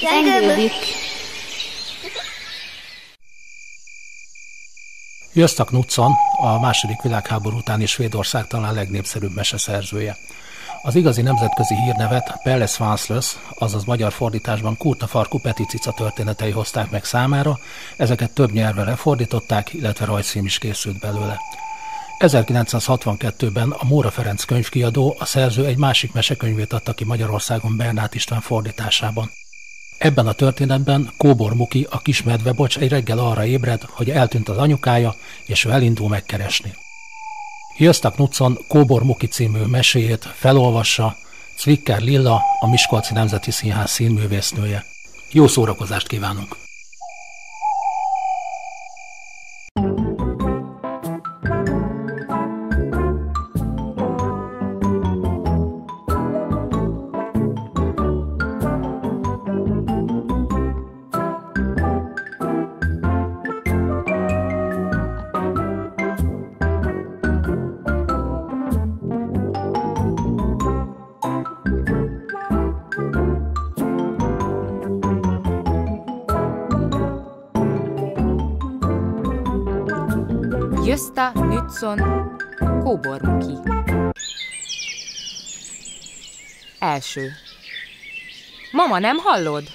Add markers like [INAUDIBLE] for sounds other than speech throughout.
Gyengülünk. Jöztak Knudson, a második világháború is Svédország talán legnépszerűbb meseszerzője. Az igazi nemzetközi hírnevet Pelle Svanslös, azaz magyar fordításban Kurta Farkú Peticica történetei hozták meg számára, ezeket több nyelvre lefordították, illetve rajzfilm is készült belőle. 1962-ben a Móra Ferenc könyvkiadó a szerző egy másik mesekönyvét adta ki Magyarországon Bernát István fordításában. Ebben a történetben Kóbor Muki, a kismedve bocs egy reggel arra ébred, hogy eltűnt az anyukája, és ő elindul megkeresni. Jösztak Knudson Kóbor Muki című meséjét felolvassa Cvikker Lilla, a Miskolci Nemzeti Színház színművésznője. Jó szórakozást kívánunk! thank you első. Mama, nem hallod?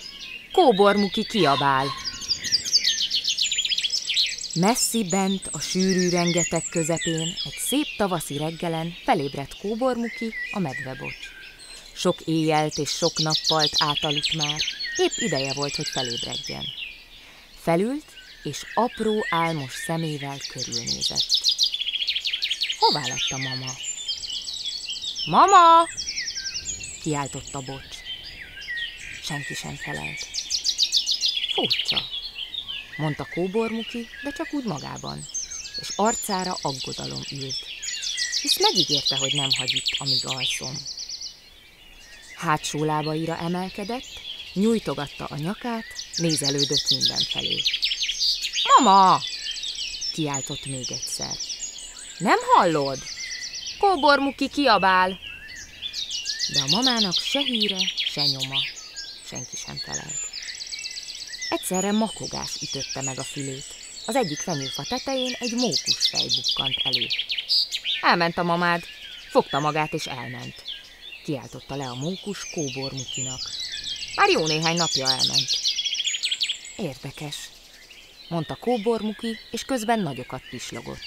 Kóbormuki kiabál. Messzi bent a sűrű rengeteg közepén egy szép tavaszi reggelen felébredt Kóbormuki a medvebocs. Sok éjjelt és sok nappalt átaludt már, épp ideje volt, hogy felébredjen. Felült, és apró álmos szemével körülnézett. Hová lett a mama? Mama! Kiáltotta Bocs. Senki sem felelt. Furcsa, mondta Kóbormuki, de csak úgy magában, és arcára aggodalom ült. Hisz megígérte, hogy nem hagy itt, amíg alszom. Hátsó lábaira emelkedett, nyújtogatta a nyakát, nézelődött mindenfelé. Mama! kiáltott még egyszer. Nem hallod? Kóbormuki kiabál! de a mamának se híre, se nyoma. Senki sem felelt. Egyszerre makogás ütötte meg a fülét. Az egyik fenyőfa tetején egy mókus fej bukkant elő. Elment a mamád, fogta magát és elment. Kiáltotta le a mókus kóbor Mukinak. Már jó néhány napja elment. Érdekes, mondta kóbor Muki, és közben nagyokat pislogott.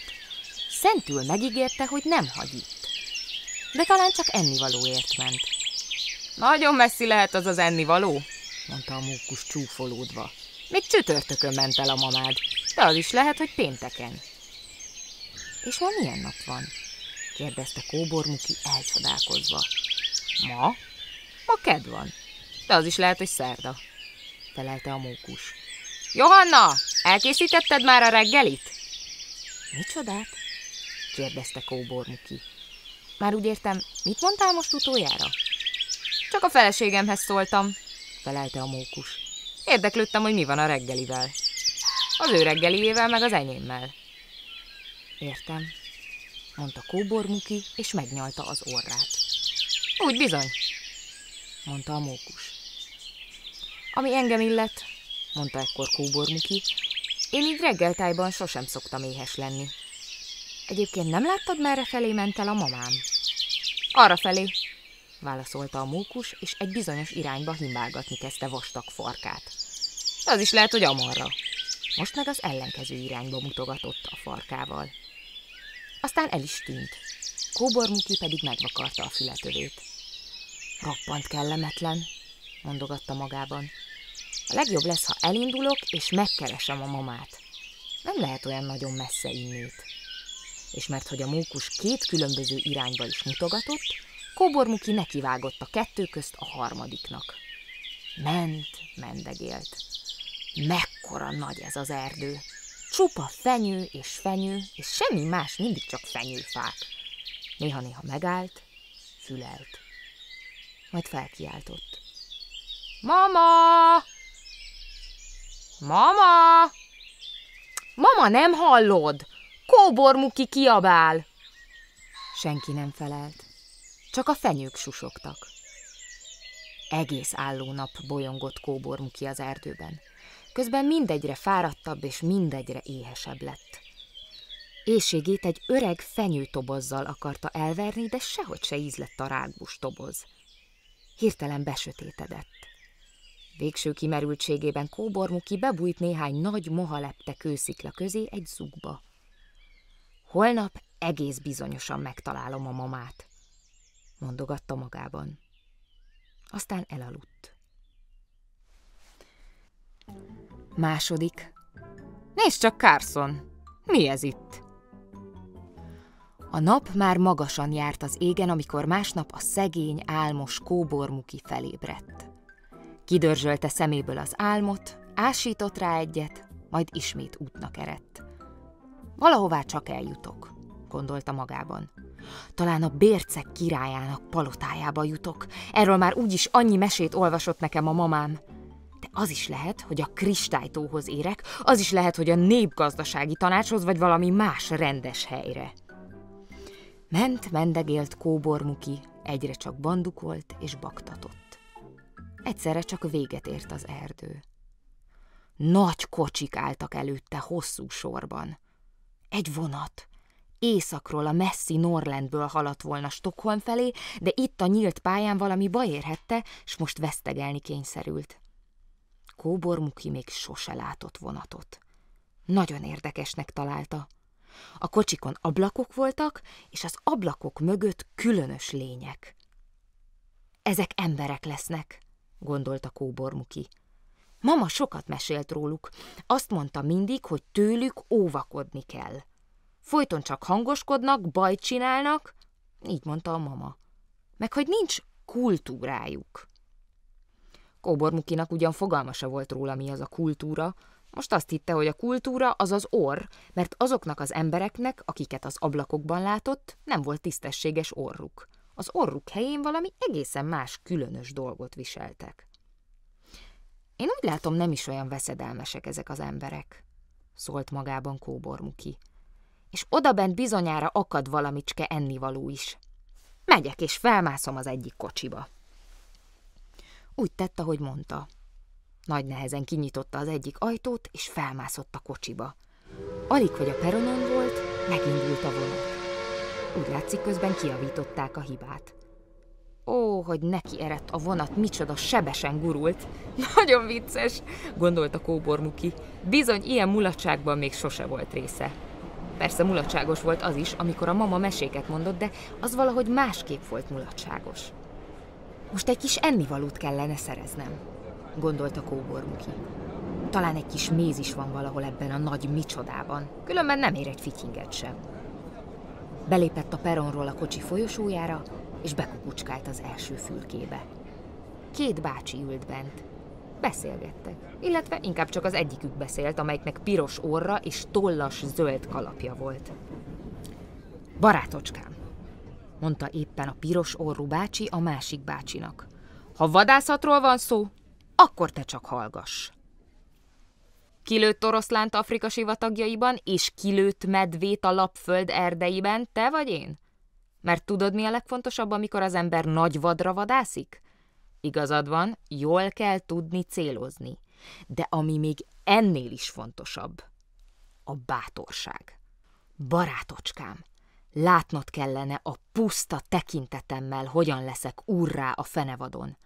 Szentül megígérte, hogy nem hagy itt de talán csak ennivalóért ment. Nagyon messzi lehet az az ennivaló, mondta a mókus csúfolódva. Még csütörtökön ment el a mamád, de az is lehet, hogy pénteken. És ma milyen nap van? kérdezte Kóbormuki elcsodálkozva. Ma? Ma kedv van, de az is lehet, hogy szerda, felelte a mókus. Johanna, elkészítetted már a reggelit? Micsodát? kérdezte Kóbormuki. Már úgy értem, mit mondtál most utoljára? Csak a feleségemhez szóltam, felelte a mókus. Érdeklődtem, hogy mi van a reggelivel. Az ő reggeliével, meg az enyémmel. Értem, mondta kóbormuki, és megnyalta az orrát. Úgy bizony, mondta a mókus. Ami engem illet, mondta ekkor kóbormuki, én így reggeltájban sosem szoktam éhes lenni. Egyébként nem láttad, merre felé ment el a mamám? Arra felé, válaszolta a mókus, és egy bizonyos irányba himbálgatni kezdte vastag farkát. Az is lehet, hogy amarra. Most meg az ellenkező irányba mutogatott a farkával. Aztán el is tűnt. Kóbormuki pedig megvakarta a fületövét. Roppant kellemetlen, mondogatta magában. A legjobb lesz, ha elindulok és megkeresem a mamát. Nem lehet olyan nagyon messze innét és mert hogy a mókus két különböző irányba is mutogatott, Kóbormuki nekivágott a kettő közt a harmadiknak. Ment, mendegélt. Mekkora nagy ez az erdő! Csupa fenyő és fenyő, és semmi más, mindig csak fenyőfák. Néha-néha megállt, fülelt. Majd felkiáltott. Mama! Mama! Mama, nem hallod? Kóbormuki kiabál! Senki nem felelt, csak a fenyők susogtak. Egész álló nap bolyongott Kóbormuki az erdőben. Közben mindegyre fáradtabb és mindegyre éhesebb lett. Éjségét egy öreg fenyőtobozzal akarta elverni, de sehogy se ízlett a rágbus toboz. Hirtelen besötétedett. Végső kimerültségében Kóbormuki bebújt néhány nagy mohalepte kőszikla közé egy zugba. Holnap egész bizonyosan megtalálom a mamát, mondogatta magában. Aztán elaludt. Második. Nézd csak, Carson! Mi ez itt? A nap már magasan járt az égen, amikor másnap a szegény, álmos kóbormuki felébredt. Kidörzsölte szeméből az álmot, ásított rá egyet, majd ismét útnak erett. Valahová csak eljutok, gondolta magában. Talán a bércek királyának palotájába jutok. Erről már úgyis annyi mesét olvasott nekem a mamám. De az is lehet, hogy a kristálytóhoz érek, az is lehet, hogy a népgazdasági tanácshoz, vagy valami más rendes helyre. Ment, mendegélt kóbormuki, egyre csak bandukolt és baktatott. Egyszerre csak véget ért az erdő. Nagy kocsik álltak előtte hosszú sorban. Egy vonat. Északról a messzi Norlandből haladt volna Stockholm felé, de itt a nyílt pályán valami baj érhette, s most vesztegelni kényszerült. Kóbor Muki még sose látott vonatot. Nagyon érdekesnek találta. A kocsikon ablakok voltak, és az ablakok mögött különös lények. Ezek emberek lesznek, gondolta Kóbor Muki. Mama sokat mesélt róluk. Azt mondta mindig, hogy tőlük óvakodni kell. Folyton csak hangoskodnak, bajt csinálnak, így mondta a mama. Meg hogy nincs kultúrájuk. Kóbormukinak ugyan fogalmasa volt róla, mi az a kultúra, most azt hitte, hogy a kultúra az az orr, mert azoknak az embereknek, akiket az ablakokban látott, nem volt tisztességes orruk. Az orruk helyén valami egészen más különös dolgot viseltek. Én úgy látom, nem is olyan veszedelmesek ezek az emberek, szólt magában kóbormuki. És odabent bizonyára akad valamicske ennivaló is. Megyek és felmászom az egyik kocsiba. Úgy tette, ahogy mondta. Nagy nehezen kinyitotta az egyik ajtót, és felmászott a kocsiba. Alig, hogy a peronon volt, megindult a vonat. Úgy látszik, közben kiavították a hibát. Ó, hogy neki erett a vonat, micsoda sebesen gurult. [LAUGHS] Nagyon vicces, gondolta kóbormuki. Bizony, ilyen mulatságban még sose volt része. Persze mulatságos volt az is, amikor a mama meséket mondott, de az valahogy másképp volt mulatságos. Most egy kis ennivalót kellene szereznem, gondolta kóbormuki. Talán egy kis méz is van valahol ebben a nagy micsodában, különben nem ér egy fityinget sem. Belépett a peronról a kocsi folyosójára, és bekukucskált az első fülkébe. Két bácsi ült bent. Beszélgettek, illetve inkább csak az egyikük beszélt, amelyiknek piros orra és tollas zöld kalapja volt. Barátocskám, mondta éppen a piros orrú bácsi a másik bácsinak. Ha vadászatról van szó, akkor te csak hallgass. Kilőtt oroszlánt Afrika sivatagjaiban, és kilőtt medvét a lapföld erdeiben, te vagy én? Mert tudod, mi a legfontosabb, amikor az ember nagy vadra vadászik? Igazad van, jól kell tudni célozni. De ami még ennél is fontosabb, a bátorság. Barátocskám, látnod kellene a puszta tekintetemmel, hogyan leszek úrrá a fenevadon.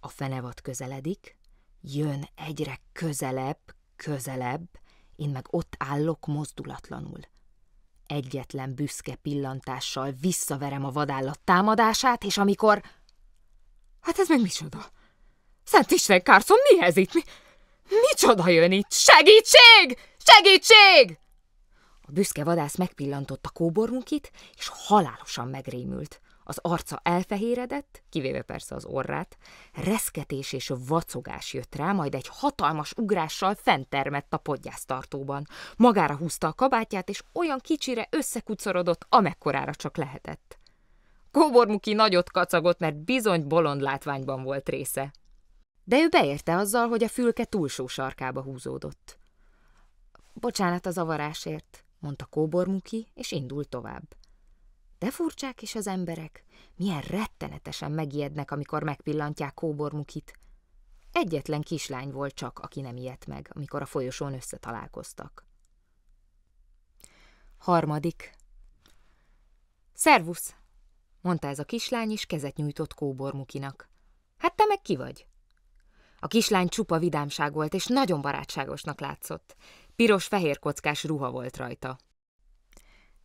A fenevad közeledik, jön egyre közelebb, közelebb, én meg ott állok mozdulatlanul. Egyetlen büszke pillantással visszaverem a vadállat támadását, és amikor... Hát ez meg micsoda? Szent Isten, Carson, mihez itt? Mi... Micsoda jön itt? Segítség! Segítség! A büszke vadász megpillantotta kóbormunkit, és halálosan megrémült. Az arca elfehéredett, kivéve persze az orrát, reszketés és vacogás jött rá, majd egy hatalmas ugrással fentermett a podgyásztartóban. Magára húzta a kabátját, és olyan kicsire összekucorodott, amekkorára csak lehetett. Kóbormuki nagyot kacagott, mert bizony bolond látványban volt része. De ő beérte azzal, hogy a fülke túlsó sarkába húzódott. Bocsánat a zavarásért, mondta Kóbormuki, és indult tovább. De furcsák is az emberek, milyen rettenetesen megijednek, amikor megpillantják kóbormukit. Egyetlen kislány volt csak, aki nem ijedt meg, amikor a folyosón összetalálkoztak. Harmadik. Szervusz! mondta ez a kislány, és kezet nyújtott kóbormukinak. Hát te meg ki vagy? A kislány csupa vidámság volt, és nagyon barátságosnak látszott. Piros-fehér kockás ruha volt rajta.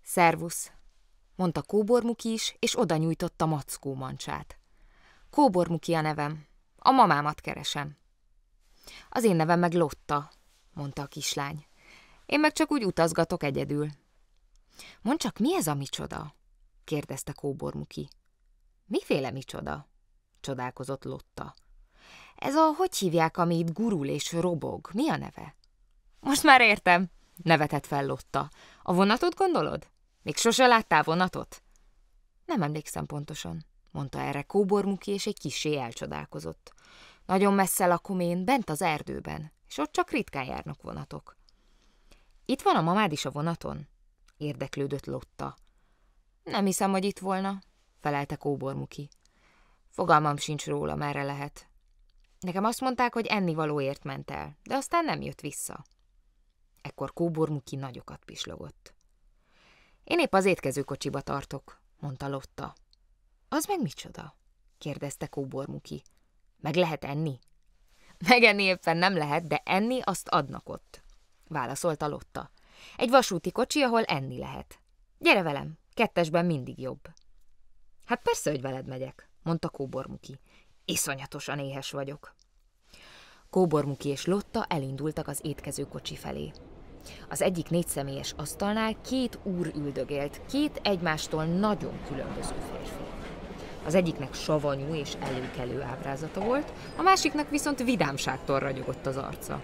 Szervusz, mondta Kóbormuki is, és oda nyújtotta Mackó mancsát. Kóbormuki a nevem. A mamámat keresem. Az én nevem meg Lotta, mondta a kislány. Én meg csak úgy utazgatok egyedül. Mond csak, mi ez a micsoda? kérdezte Kóbormuki. Miféle micsoda? csodálkozott Lotta. Ez a hogy hívják, ami itt gurul és robog? Mi a neve? Most már értem, nevetett fel Lotta. A vonatot gondolod? Még sose láttál vonatot? Nem emlékszem pontosan, mondta erre kóbormuki, és egy kisé elcsodálkozott. Nagyon messze lakom én, bent az erdőben, és ott csak ritkán járnak vonatok. Itt van a mamád is a vonaton? Érdeklődött Lotta. Nem hiszem, hogy itt volna, felelte kóbormuki. Fogalmam sincs róla, merre lehet. Nekem azt mondták, hogy ennivalóért ment el, de aztán nem jött vissza. Ekkor kóbormuki nagyokat pislogott. Én épp az étkezőkocsiba tartok, mondta Lotta. Az meg micsoda? kérdezte kóbormuki. Meg lehet enni? Megenni éppen nem lehet, de enni azt adnak ott, válaszolta Lotta. Egy vasúti kocsi, ahol enni lehet. Gyere velem, kettesben mindig jobb. Hát persze, hogy veled megyek, mondta Kóbormuki. Iszonyatosan éhes vagyok. Kóbormuki és Lotta elindultak az étkezőkocsi felé. Az egyik négyszemélyes asztalnál két úr üldögélt, két egymástól nagyon különböző férfi. Az egyiknek savanyú és előkelő ábrázata volt, a másiknak viszont vidámságtól ragyogott az arca.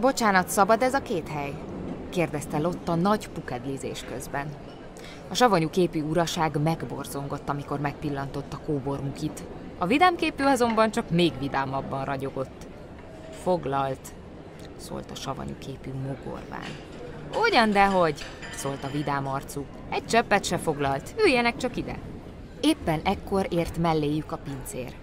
Bocsánat, szabad ez a két hely? kérdezte Lotta nagy pukedlizés közben. A savanyú képű uraság megborzongott, amikor megpillantotta kóbormukit. A vidám képű azonban csak még vidámabban ragyogott. Foglalt, szólt a savanyú képű mogorván. Ugyan dehogy, szólt a vidám arcú. Egy cseppet se foglalt, üljenek csak ide. Éppen ekkor ért melléjük a pincér.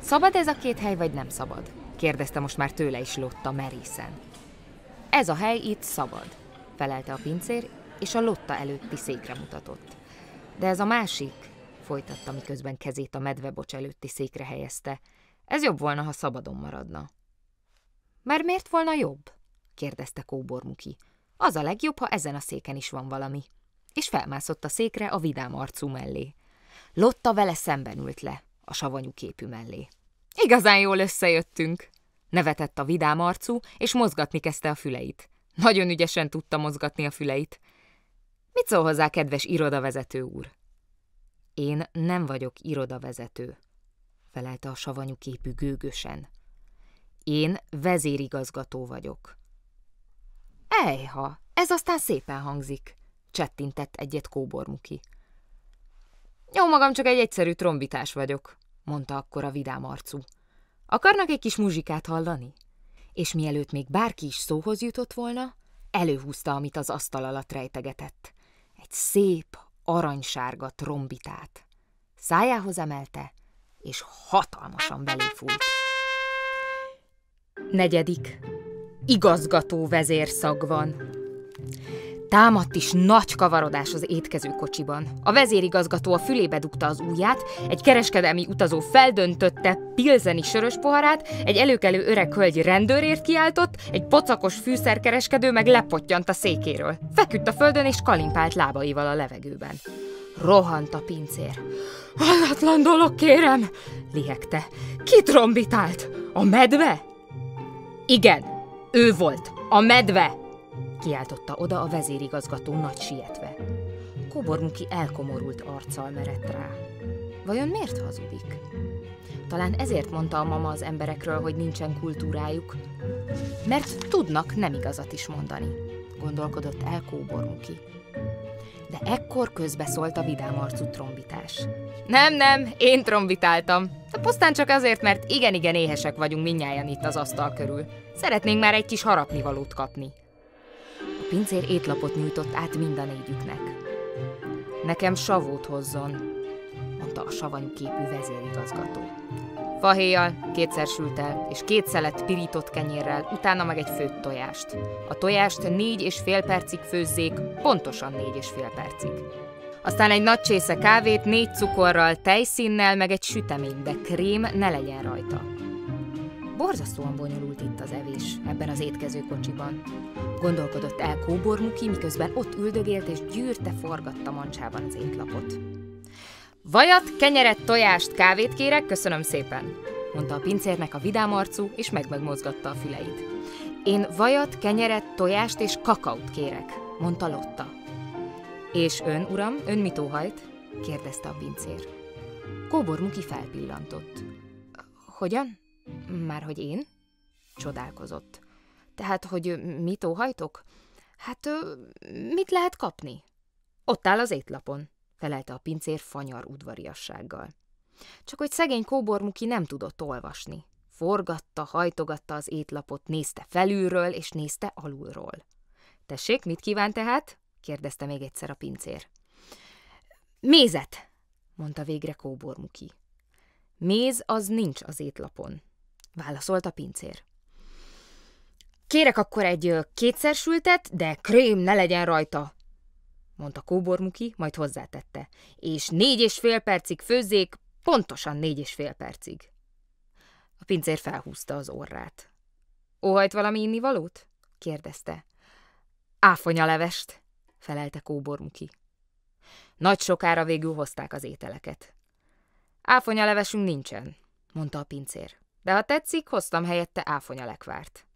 Szabad ez a két hely, vagy nem szabad? kérdezte most már tőle is Lotta merészen. Ez a hely itt szabad, felelte a pincér, és a Lotta előtti székre mutatott. De ez a másik, folytatta, miközben kezét a medvebocs előtti székre helyezte. Ez jobb volna, ha szabadon maradna. Már miért volna jobb? kérdezte kóbormuki. Az a legjobb, ha ezen a széken is van valami. És felmászott a székre a vidám arcú mellé. Lotta vele szemben ült le, a savanyú képű mellé. Igazán jól összejöttünk, nevetett a vidám arcú, és mozgatni kezdte a füleit. Nagyon ügyesen tudta mozgatni a füleit. Mit szól hozzá, kedves irodavezető úr? Én nem vagyok irodavezető, felelte a savanyú képű gőgösen. Én vezérigazgató vagyok. Ejha, ez aztán szépen hangzik, csettintett egyet kóbormuki. Jó, magam csak egy egyszerű trombitás vagyok, mondta akkor a vidám arcú. Akarnak egy kis muzsikát hallani? És mielőtt még bárki is szóhoz jutott volna, előhúzta, amit az asztal alatt rejtegetett. Egy szép, aranysárga trombitát. Szájához emelte, és hatalmasan belé fújt. Negyedik. Igazgató vezérszag van. Támadt is nagy kavarodás az étkező kocsiban. A vezérigazgató a fülébe dugta az ujját, egy kereskedelmi utazó feldöntötte pilzeni sörös poharát, egy előkelő öreg hölgy rendőrért kiáltott, egy pocakos fűszerkereskedő meg lepottyant a székéről. Feküdt a földön és kalimpált lábaival a levegőben. Rohant a pincér. Hallatlan dolog, kérem! lihegte. Kitrombitált? A medve? Igen, ő volt, a medve! Kiáltotta oda a vezérigazgató nagy sietve. Kobormuki elkomorult arccal merett rá. Vajon miért hazudik? Talán ezért mondta a mama az emberekről, hogy nincsen kultúrájuk. Mert tudnak nem igazat is mondani, gondolkodott el Kóbormuki. De ekkor közbeszólt a vidám arcú trombitás. Nem, nem, én trombitáltam. De pusztán csak azért, mert igen-igen éhesek vagyunk minnyáján itt az asztal körül. Szeretnénk már egy kis harapnivalót kapni. A pincér étlapot nyújtott át mind a négyüknek. Nekem savót hozzon, mondta a savanyú képű vezérigazgató. Fahéjjal, kétszer sült el, és két szelet pirított kenyérrel, utána meg egy főtt tojást. A tojást négy és fél percig főzzék, pontosan négy és fél percig. Aztán egy nagy csésze kávét négy cukorral, tejszínnel, meg egy sütemény, de krém ne legyen rajta. Borzasztóan bonyolult itt az evés, ebben az étkező kocsiban. Gondolkodott el Kóbormuki, miközben ott üldögélt és gyűrte forgatta mancsában az étlapot. Vajat, kenyeret, tojást, kávét kérek, köszönöm szépen, mondta a pincérnek a vidám arcú, és megmegmozgatta a füleit. Én vajat, kenyeret, tojást és kakaót kérek, mondta Lotta. És ön, uram, ön mit óhajt? kérdezte a pincér. Kóbor Muki felpillantott. Hogyan? Már hogy én? Csodálkozott. Tehát, hogy mit óhajtok? Hát, mit lehet kapni? Ott áll az étlapon, felelte a pincér fanyar udvariassággal. Csak hogy szegény kóbormuki nem tudott olvasni. Forgatta, hajtogatta az étlapot, nézte felülről és nézte alulról. Tessék, mit kíván tehát? kérdezte még egyszer a pincér. Mézet, mondta végre kóbormuki. Méz az nincs az étlapon, válaszolt a pincér. Kérek akkor egy kétszer sültet, de krém ne legyen rajta, mondta kóbormuki, majd hozzátette. És négy és fél percig főzzék, pontosan négy és fél percig. A pincér felhúzta az orrát. Óhajt valami inni valót? kérdezte. Áfonya levest, felelte kóbormuki. Nagy sokára végül hozták az ételeket. Áfonya levesünk nincsen, mondta a pincér. De ha tetszik, hoztam helyette áfonya lekvárt.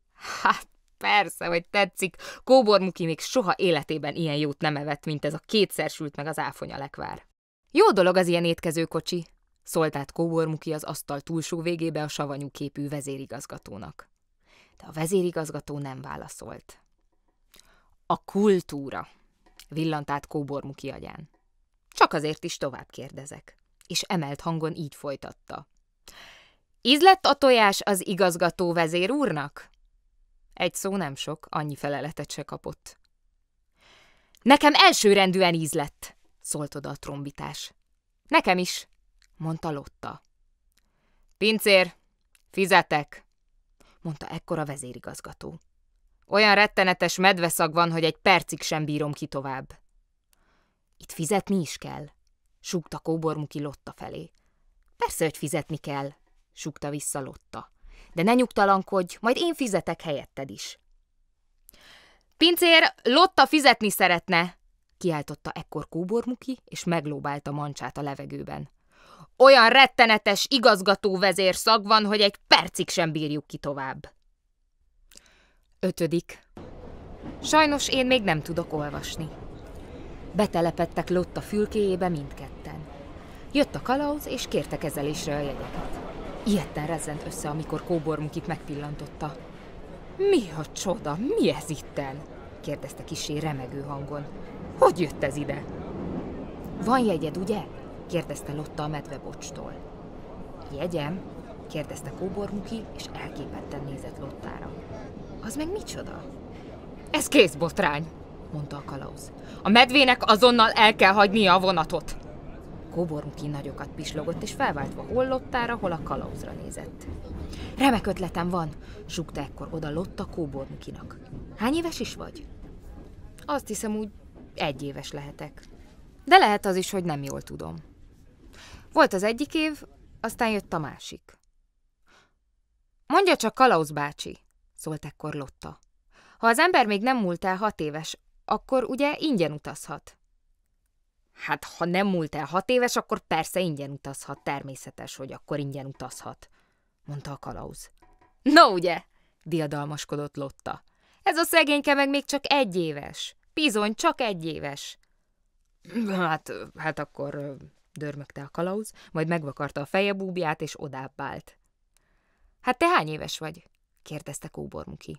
Hát persze, hogy tetszik. Kóbormuki még soha életében ilyen jót nem evett, mint ez a kétszer sült meg az áfonya lekvár. Jó dolog az ilyen étkezőkocsi, szólt át Kóbormuki az asztal túlsó végébe a savanyú képű vezérigazgatónak. De a vezérigazgató nem válaszolt. A kultúra, villant át kóbormú kiagyán. Csak azért is tovább kérdezek. És emelt hangon így folytatta. Ízlett a tojás az igazgató vezér úrnak? Egy szó nem sok, annyi feleletet se kapott. Nekem elsőrendűen ízlett, szólt oda a trombitás. Nekem is, mondta Lotta. Pincér, fizetek, mondta ekkor a vezérigazgató. Olyan rettenetes medveszag van, hogy egy percig sem bírom ki tovább. Itt fizetni is kell, súgta kóbormuki Lotta felé. Persze, hogy fizetni kell, súgta vissza Lotta. De ne nyugtalankodj, majd én fizetek helyetted is. Pincér, Lotta fizetni szeretne, kiáltotta ekkor kóbormuki, és meglóbálta mancsát a levegőben. Olyan rettenetes igazgató szag van, hogy egy percig sem bírjuk ki tovább. Ötödik. Sajnos én még nem tudok olvasni. Betelepettek Lotta fülkéjébe mindketten. Jött a kalauz, és kérte kezelésre a jegyeket. Ilyetten rezzent össze, amikor kóbormunkit megpillantotta. Mi a csoda? Mi ez itten? kérdezte kisé remegő hangon. Hogy jött ez ide? Van jegyed, ugye? kérdezte Lotta a medvebocstól. Jegyem? kérdezte kóbormuki, és elképetten nézett Lottára. Az meg micsoda? Ez botrány, mondta a kalauz. A medvének azonnal el kell hagynia a vonatot. Kóbormuki nagyokat pislogott, és felváltva hol Lottára, hol a kalauzra nézett. Remek ötletem van, súgta ekkor oda Lotta kóbornukinak. Hány éves is vagy? Azt hiszem, úgy egy éves lehetek. De lehet az is, hogy nem jól tudom. Volt az egyik év, aztán jött a másik. Mondja csak Kalausz bácsi, szólt ekkor Lotta. Ha az ember még nem múlt el hat éves, akkor ugye ingyen utazhat. Hát, ha nem múlt el hat éves, akkor persze ingyen utazhat, természetes, hogy akkor ingyen utazhat, mondta a kalauz. Na ugye, diadalmaskodott Lotta. Ez a szegényke meg még csak egy éves. Bizony, csak egy éves. Hát, hát akkor dörmögte a kalauz, majd megvakarta a feje búbját és odább állt. Hát te hány éves vagy? kérdezte Kóbormuki.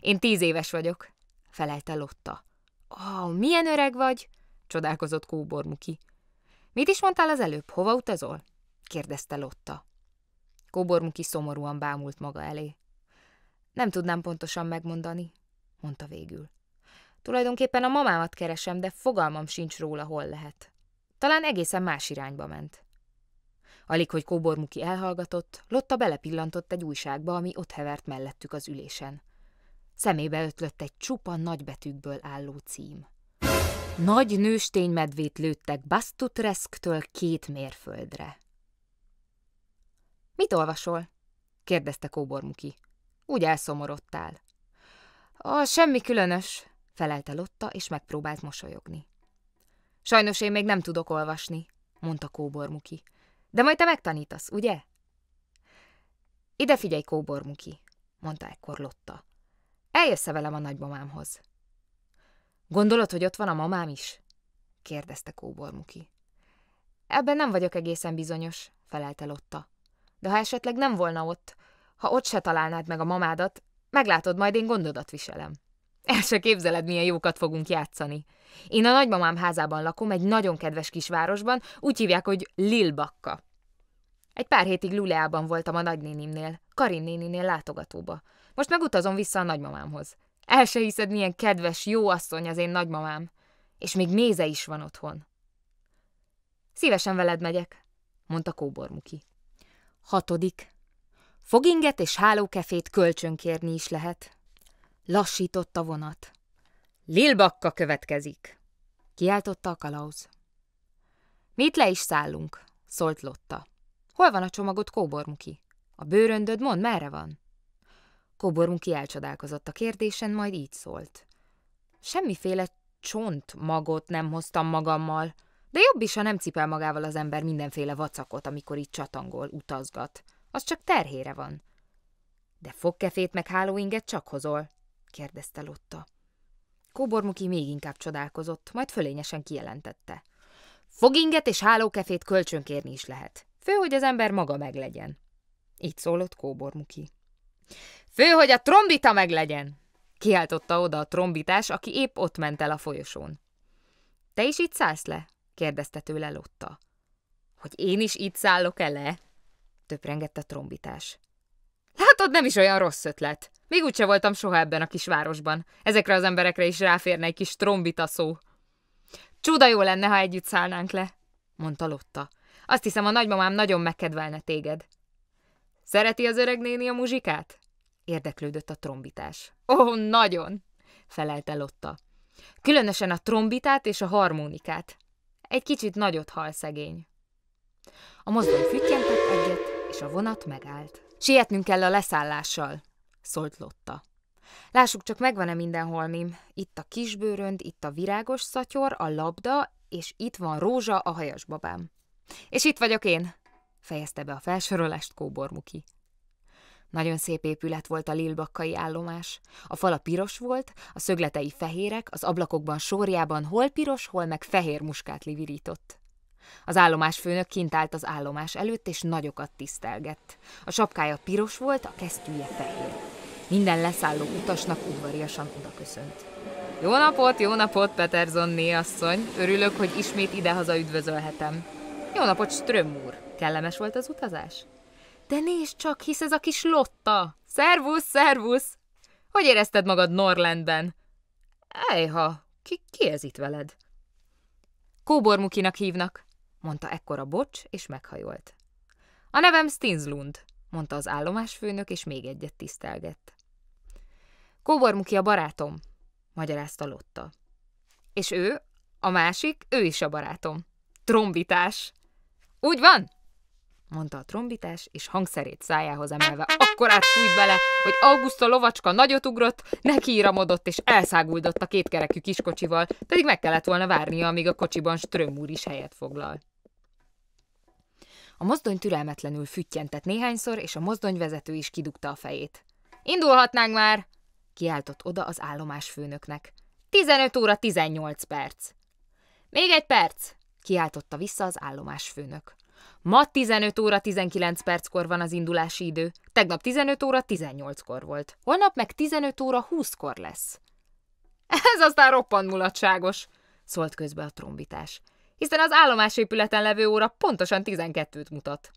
Én tíz éves vagyok, felelte Lotta. Ó, oh, milyen öreg vagy? csodálkozott Kóbormuki. Mit is mondtál az előbb, hova utazol? kérdezte Lotta. Kóbormuki szomorúan bámult maga elé. Nem tudnám pontosan megmondani, mondta végül. Tulajdonképpen a mamámat keresem, de fogalmam sincs róla, hol lehet. Talán egészen más irányba ment. Alig, hogy kóbormuki elhallgatott, Lotta belepillantott egy újságba, ami ott hevert mellettük az ülésen. Szemébe ötlött egy csupa nagybetűkből álló cím. Nagy nőstény medvét lőttek Bastutreszktől két mérföldre. Mit olvasol? kérdezte Kóbormuki. Úgy elszomorodtál. A semmi különös, felelte Lotta, és megpróbált mosolyogni. Sajnos én még nem tudok olvasni, mondta Kóbormuki. De majd te megtanítasz, ugye? Ide figyelj, kóbormuki, mondta ekkor Lotta. Eljössz -e velem a nagymamámhoz. Gondolod, hogy ott van a mamám is? kérdezte kóbormuki. Ebben nem vagyok egészen bizonyos, felelte Lotta. De ha esetleg nem volna ott, ha ott se találnád meg a mamádat, meglátod, majd én gondodat viselem. El se képzeled, milyen jókat fogunk játszani. Én a nagymamám házában lakom, egy nagyon kedves kisvárosban, úgy hívják, hogy Lilbakka. Egy pár hétig Luleában voltam a nagynénimnél, Karin néninél látogatóba. Most megutazom vissza a nagymamámhoz. El se hiszed, milyen kedves, jó asszony az én nagymamám. És még méze is van otthon. Szívesen veled megyek, mondta Kóbormuki. Hatodik. Foginget és hálókefét kölcsönkérni is lehet. Lassított a vonat. Lilbakka következik, kiáltotta a kalauz. Mit le is szállunk, szólt Lotta. Hol van a csomagot, Kóbormuki? A bőröndöd mond, merre van? Kóbormuki elcsodálkozott a kérdésen, majd így szólt. Semmiféle csont magot nem hoztam magammal, de jobb is, ha nem cipel magával az ember mindenféle vacakot, amikor itt csatangol, utazgat. Az csak terhére van. De fogkefét meg hálóinget csak hozol kérdezte Lotta. Kóbormuki még inkább csodálkozott, majd fölényesen kijelentette. Foginget és hálókefét kölcsönkérni is lehet. Fő, hogy az ember maga meglegyen. Így szólott Kóbormuki. Fő, hogy a trombita meglegyen! Kiáltotta oda a trombitás, aki épp ott ment el a folyosón. Te is itt szállsz le? kérdezte tőle Lotta. Hogy én is itt szállok le? Töprengett a trombitás. Látod, nem is olyan rossz ötlet. Még úgyse voltam soha ebben a kisvárosban. Ezekre az emberekre is ráférne egy kis trombita szó. Csuda jó lenne, ha együtt szállnánk le, mondta Lotta. Azt hiszem, a nagymamám nagyon megkedvelne téged. Szereti az öreg néni a muzsikát? Érdeklődött a trombitás. Ó, oh, nagyon, felelte Lotta. Különösen a trombitát és a harmonikát. Egy kicsit nagyot hal szegény. A mozdony füttyentett egyet, és a vonat megállt. Sietnünk kell a leszállással, szólt Lotta. Lássuk csak, megvan-e minden holmim. Itt a kisbőrönd, itt a virágos szatyor, a labda, és itt van Rózsa, a hajas babám. És itt vagyok én, fejezte be a felsorolást Kóbormuki. Nagyon szép épület volt a lilbakkai állomás. A fala piros volt, a szögletei fehérek, az ablakokban sorjában hol piros, hol meg fehér muskátli virított. Az állomás főnök kint állt az állomás előtt, és nagyokat tisztelgett. A sapkája piros volt, a kesztyűje fehér. Minden leszálló utasnak udvariasan köszönt. Jó napot, jó napot, Peterson asszony! Örülök, hogy ismét idehaza üdvözölhetem. Jó napot, Ström úr! Kellemes volt az utazás? De nézd csak, hisz ez a kis Lotta! Szervusz, szervusz! Hogy érezted magad Norlandben? Ejha, ki, ki ez itt veled? Kóbormukinak hívnak mondta ekkor a bocs, és meghajolt. A nevem Stinslund, mondta az állomásfőnök, és még egyet tisztelgett. Kóbormuki a barátom, magyarázta Lotta. És ő, a másik, ő is a barátom. Trombitás. Úgy van? mondta a trombitás, és hangszerét szájához emelve akkorát fújt bele, hogy Augusta lovacska nagyot ugrott, nekiíramodott és elszáguldott a kétkerekű kiskocsival, pedig meg kellett volna várnia, amíg a kocsiban Ström úr is helyet foglal. A mozdony türelmetlenül füttyentett néhányszor, és a mozdony vezető is kidugta a fejét. Indulhatnánk már! kiáltott oda az állomás főnöknek. 15 óra 18 perc. Még egy perc, kiáltotta vissza az állomás főnök. Ma 15 óra 19 perckor van az indulási idő, tegnap 15 óra 18-kor volt, holnap meg 15 óra 20-kor lesz. Ez aztán roppant mulatságos, szólt közbe a trombitás hiszen az állomásépületen levő óra pontosan 12-t mutat.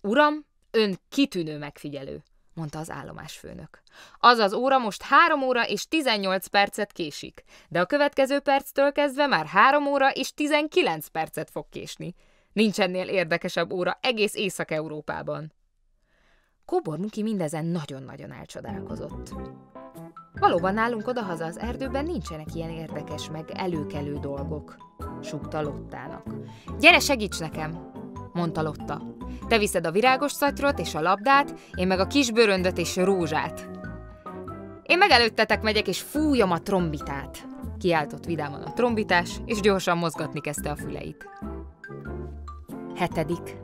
Uram, ön kitűnő megfigyelő, mondta az állomásfőnök. Az az óra most 3 óra és 18 percet késik, de a következő perctől kezdve már 3 óra és 19 percet fog késni. Nincs ennél érdekesebb óra egész Észak-Európában. Kóbor Muki mindezen nagyon-nagyon elcsodálkozott. Valóban nálunk odahaza az erdőben nincsenek ilyen érdekes, meg előkelő dolgok, súgta Lottának. Gyere, segíts nekem, mondta Lotta. Te viszed a virágos szatyrot és a labdát, én meg a kis bőröndöt és a rózsát. Én meg előttetek megyek és fújom a trombitát, kiáltott vidáman a trombitás, és gyorsan mozgatni kezdte a füleit. Hetedik.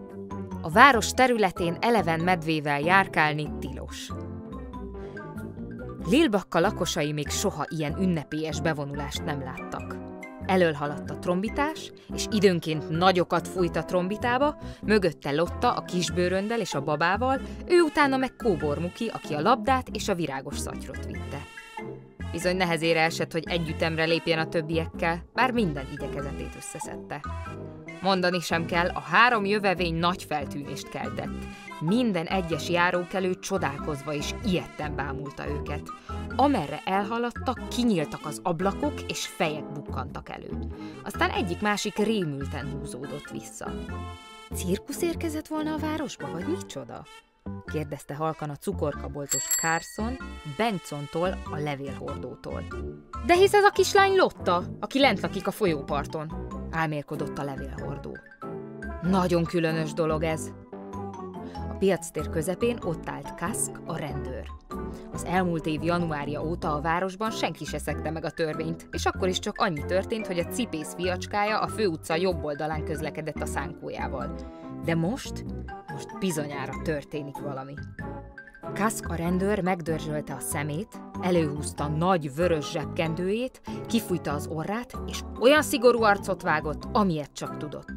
A város területén eleven medvével járkálni tilos. Lélbakka lakosai még soha ilyen ünnepélyes bevonulást nem láttak. Elől haladt a trombitás, és időnként nagyokat fújt a trombitába, mögötte Lotta a kisbőröndel és a babával, ő utána meg Kóbor Muki, aki a labdát és a virágos szatyrot vitte. Bizony nehezére esett, hogy együttemre lépjen a többiekkel, bár minden igyekezetét összeszedte. Mondani sem kell, a három jövevény nagy feltűnést keltett. Minden egyes járókelő csodálkozva és ijetten bámulta őket. Amerre elhaladtak, kinyíltak az ablakok, és fejek bukkantak elő. Aztán egyik-másik rémülten húzódott vissza. Cirkusz érkezett volna a városba, vagy micsoda? kérdezte halkan a cukorkaboltos Carson, Bencontól a levélhordótól. De hisz ez a kislány Lotta, aki lent lakik a folyóparton, álmélkodott a levélhordó. Nagyon különös dolog ez, piactér közepén ott állt Kask, a rendőr. Az elmúlt év januárja óta a városban senki se szegte meg a törvényt, és akkor is csak annyi történt, hogy a cipész fiacskája a főutca jobb oldalán közlekedett a szánkójával. De most, most bizonyára történik valami. Kaszka rendőr megdörzsölte a szemét, előhúzta nagy vörös zsebkendőjét, kifújta az orrát, és olyan szigorú arcot vágott, amilyet csak tudott.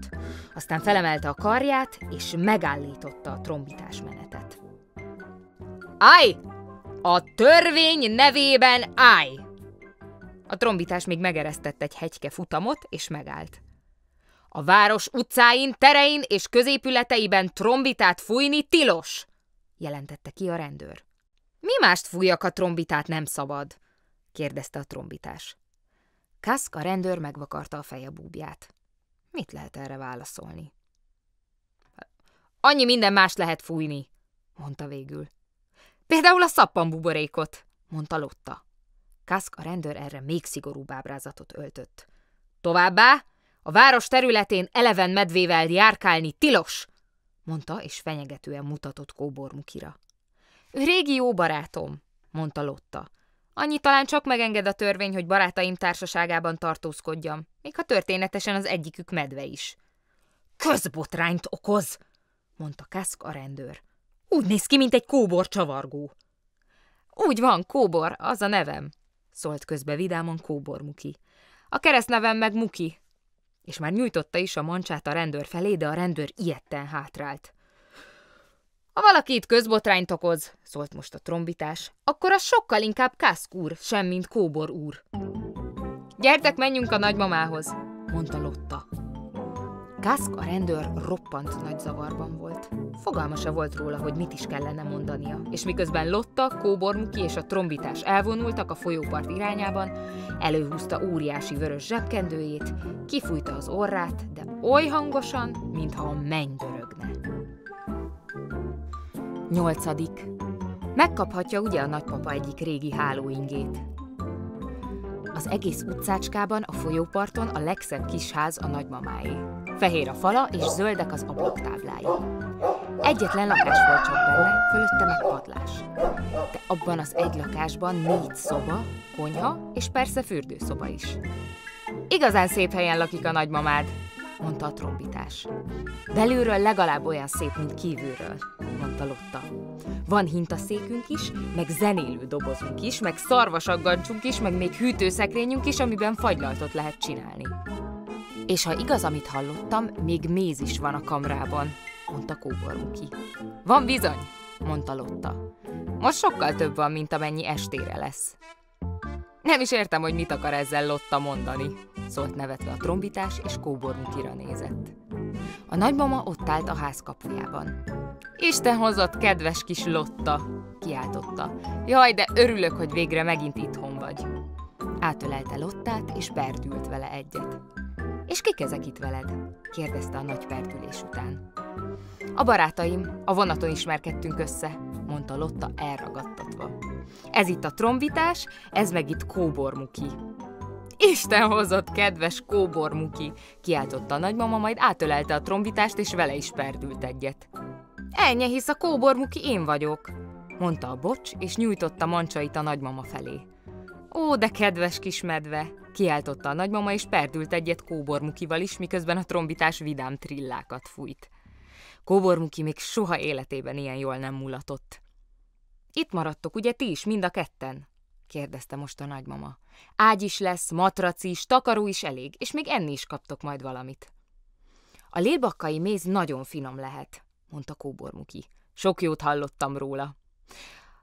Aztán felemelte a karját, és megállította a trombitás menetet. Állj! A törvény nevében állj! A trombitás még megeresztett egy hegyke futamot, és megállt. A város utcáin, terein és középületeiben trombitát fújni tilos! jelentette ki a rendőr. Mi mást fújjak a trombitát nem szabad? kérdezte a trombitás. Kaszk a rendőr megvakarta a feje búbját. Mit lehet erre válaszolni? Annyi minden más lehet fújni, mondta végül. Például a szappanbuborékot, mondta Lotta. Kaszk a rendőr erre még szigorúbb ábrázatot öltött. Továbbá, a város területén eleven medvével járkálni tilos, mondta, és fenyegetően mutatott kóbormukira. Ő régi jó barátom, mondta Lotta. Annyi talán csak megenged a törvény, hogy barátaim társaságában tartózkodjam, még ha történetesen az egyikük medve is. Közbotrányt okoz, mondta Kaszk a rendőr. Úgy néz ki, mint egy kóbor csavargó. Úgy van, kóbor, az a nevem, szólt közbe vidáman kóbor Muki. A keresztnevem meg Muki, és már nyújtotta is a mancsát a rendőr felé, de a rendőr ilyetten hátrált. Ha valaki itt közbotrányt okoz, szólt most a trombitás, akkor az sokkal inkább Kászkúr, sem mint Kóbor úr. Gyertek, menjünk a nagymamához, mondta Lotta. Kask a rendőr roppant nagy zavarban volt. Fogalmasa volt róla, hogy mit is kellene mondania, és miközben Lotta, Kóbormuki és a trombitás elvonultak a folyópart irányában, előhúzta óriási vörös zsebkendőjét, kifújta az orrát, de oly hangosan, mintha a menny dörögne. Nyolcadik. Megkaphatja ugye a nagypapa egyik régi hálóingét, az egész utcácskában a folyóparton a legszebb kis ház a nagymamáé. Fehér a fala és zöldek az ablaktáblái. Egyetlen lakás volt csak benne, fölötte meg padlás. De abban az egy lakásban négy szoba, konyha és persze fürdőszoba is. Igazán szép helyen lakik a nagymamád, mondta a trombitás. Belülről legalább olyan szép, mint kívülről asztalotta. Van hintaszékünk is, meg zenélő dobozunk is, meg szarvasaggancsunk is, meg még hűtőszekrényünk is, amiben fagylaltot lehet csinálni. És ha igaz, amit hallottam, még méz is van a kamrában, mondta kóborúki. Van bizony, mondta Lotta. Most sokkal több van, mint amennyi estére lesz. Nem is értem, hogy mit akar ezzel Lotta mondani, szólt nevetve a trombitás, és kóbormikira nézett. A nagymama ott állt a ház kapujában. Isten hozott, kedves kis Lotta, kiáltotta. Jaj, de örülök, hogy végre megint itthon vagy. Átölelte Lottát, és perdült vele egyet. És kik ezek itt veled? kérdezte a nagy pertülés után. A barátaim, a vonaton ismerkedtünk össze, mondta Lotta elragadtatva. Ez itt a trombitás, ez meg itt kóbormuki. Isten hozott, kedves kóbormuki! kiáltotta a nagymama, majd átölelte a trombitást, és vele is perdült egyet. Ennyi, hisz a kóbormuki én vagyok, mondta a bocs, és nyújtotta mancsait a nagymama felé. Ó, de kedves kis medve, kiáltotta a nagymama, és perdült egyet kóbormukival is, miközben a trombitás vidám trillákat fújt. Kóbormuki még soha életében ilyen jól nem mulatott. Itt maradtok, ugye ti is, mind a ketten? kérdezte most a nagymama. Ágy is lesz, matrac is, takaró is elég, és még enni is kaptok majd valamit. A lélbakkai méz nagyon finom lehet, mondta Kóbormuki. Sok jót hallottam róla.